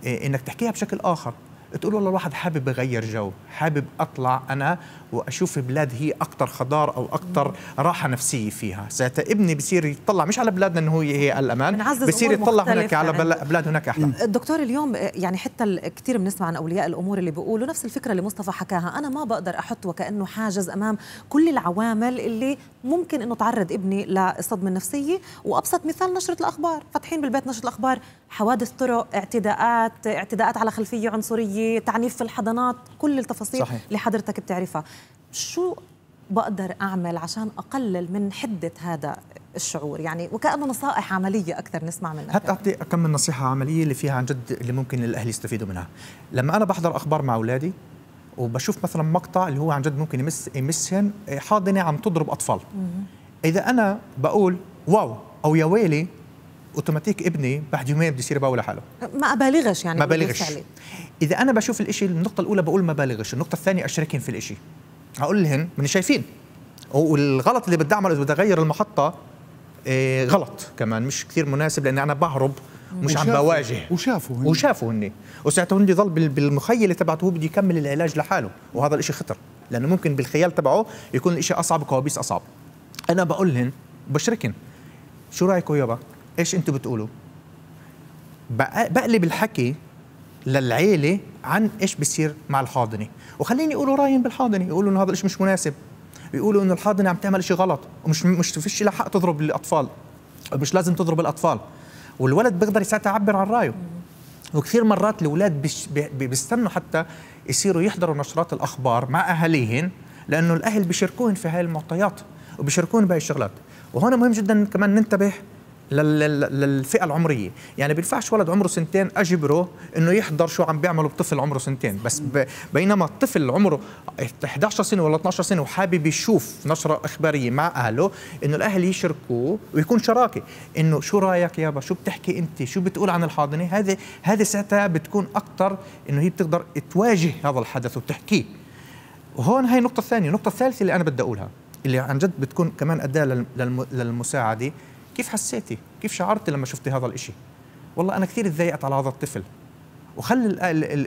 إيه، إنك تحكيها بشكل آخر تقول والله الواحد حابب يغير جو حابب اطلع انا واشوف بلاد هي اكثر خضار او اكثر راحه نفسيه فيها ساعتها ابني بصير يطلع مش على بلادنا انه هي هي الامان بصير يطلع هناك على بلاد هناك احلى الدكتور اليوم يعني حتى كثير بنسمع عن اولياء الامور اللي بيقولوا نفس الفكره اللي مصطفى حكاها انا ما بقدر احط وكانه حاجز امام كل العوامل اللي ممكن انه تعرض ابني للصدمه النفسيه وابسط مثال نشره الاخبار فاتحين بالبيت نشره الاخبار حوادث طرق اعتداءات اعتداءات على خلفيه عنصريه الصحيه تعنيف في الحضانات كل التفاصيل صحيح. اللي حضرتك بتعرفها شو بقدر اعمل عشان اقلل من حده هذا الشعور يعني وكانه نصائح عمليه اكثر نسمع منها حتى اعطي كم من نصيحه عمليه اللي فيها عن جد اللي ممكن الاهل يستفيدوا منها لما انا بحضر اخبار مع اولادي وبشوف مثلا مقطع اللي هو عن جد ممكن يمس يمسهم حاضنه عم تضرب اطفال اذا انا بقول واو او يا ويلي اوتوماتيك ابني بعد يومين بده يصير يباوع لحاله ما ابالغش يعني ما بالغش اذا انا بشوف الإشي النقطه الاولى بقول ما بالغش النقطه الثانيه اشركهم في الإشي اقول لهم من شايفين والغلط اللي بدي اعمله اذا بدي اغير المحطه إيه غلط كمان مش كثير مناسب لاني انا بهرب مش عم بواجه وشافوا هني وشافوا هني وساعتها هني ضل بالمخيله تبعته هو بده يكمل العلاج لحاله وهذا الإشي خطر لانه ممكن بالخيال تبعه يكون الإشي اصعب كوابيس اصعب انا بقول لهم بشركن شو رايكم يابا ايش انتم بتقولوا بقلب الحكي للعيله عن ايش بصير مع الحاضنه وخليني يقولوا رايهم بالحاضنه يقولوا انه هذا الشيء مش مناسب يقولوا انه الحاضنه عم تعمل شيء غلط ومش مش فيش لها حق تضرب الاطفال مش لازم تضرب الاطفال والولد بيقدر ساعتها يعبر عن رايه وكثير مرات الاولاد بيستنوا حتى يصيروا يحضروا نشرات الاخبار مع اهاليهم لانه الاهل بيشاركوهم في هاي المعطيات وبيشاركوهم بهاي الشغلات وهون مهم جدا كمان ننتبه للفئه العمريه يعني بينفعش ولد عمره سنتين اجبره انه يحضر شو عم بيعملوا بطفل عمره سنتين بس بينما الطفل عمره 11 سنه ولا 12 سنه وحابب يشوف نشره اخباريه مع اهله انه الاهل يشركوه ويكون شراكه انه شو رايك يابا شو بتحكي انت شو بتقول عن الحاضنه هذه هذه ساعتها بتكون اكثر انه هي بتقدر تواجه هذا الحدث وتحكيه وهون هاي النقطه الثانيه النقطه الثالثه اللي انا بدي اقولها اللي عن جد بتكون كمان اداه للمساعده كيف حسيتي كيف شعرتي لما شفتي هذا الإشي والله أنا كثير تضايقت على هذا الطفل وخلي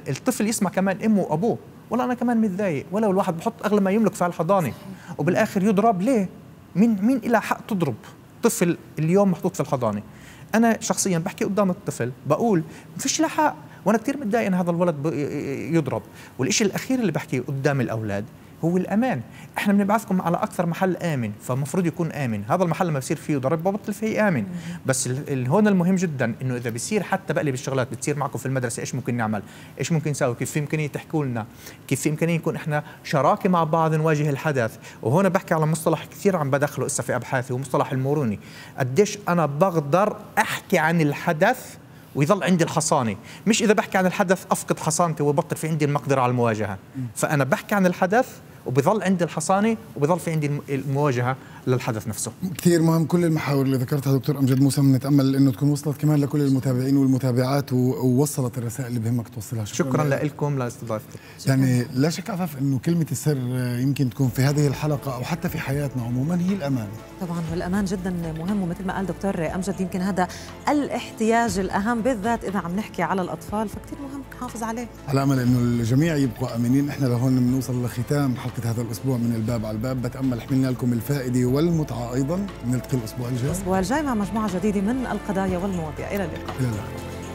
الطفل يسمع كمان امه وابوه والله انا كمان متضايق ولو الواحد بحط اغلى ما يملك في الحضانه وبالاخر يضرب ليه مين مين إلى حق تضرب طفل اليوم محطوط في الحضانه انا شخصيا بحكي قدام الطفل بقول ما فيش لها حق وانا كثير متضايق ان هذا الولد يضرب والإشي الاخير اللي بحكيه قدام الاولاد هو الامان احنا بنبعثكم على اكثر محل امن فالمفروض يكون امن هذا المحل لما بصير فيه ضرب ببطل فيه امن بس هون المهم جدا انه اذا بصير حتى بقلب الشغلات بتصير معكم في المدرسه ايش ممكن نعمل ايش ممكن نسوي كيف في امكانيه تحكوا لنا كيف في امكانيه يكون احنا شراكه مع بعض نواجه الحدث وهنا بحكي على مصطلح كثير عم بدخله هسه في ابحاثي ومصطلح الموروني قديش انا بقدر احكي عن الحدث ويظل عندي الحصانه مش اذا بحكي عن الحدث افقد حصانتي وبطل في عندي المقدره على المواجهه فانا بحكي عن الحدث وبيظل عندي الحصانه وبيظل في عندي المواجهه للحدث نفسه كثير مهم كل المحاور اللي ذكرتها دكتور أمجد موسى بنتأمل أنه تكون وصلت كمان لكل المتابعين والمتابعات ووصلت الرسائل اللي بهمك توصلها شكرا, شكرا لكم لاستضافتك يعني لا شك عفاف أنه كلمة السر يمكن تكون في هذه الحلقة أو حتى في حياتنا عموما هي الأمان طبعا والأمان جدا مهم ومثل ما قال دكتور أمجد يمكن هذا الاحتياج الأهم بالذات إذا عم نحكي على الأطفال فكثير مهم نحافظ عليه على أمل أنه الجميع يبقوا آمنين إحنا لهون بنوصل لختام حلقة هذا الأسبوع من الباب على الباب بتأمل حملنا لكم الفائدة والمتعة أيضا نلتقي الأسبوع الجاي الأسبوع الجاي مع مجموعة جديدة من القضايا والمواضيع إلى اللقاء إلى اللقاء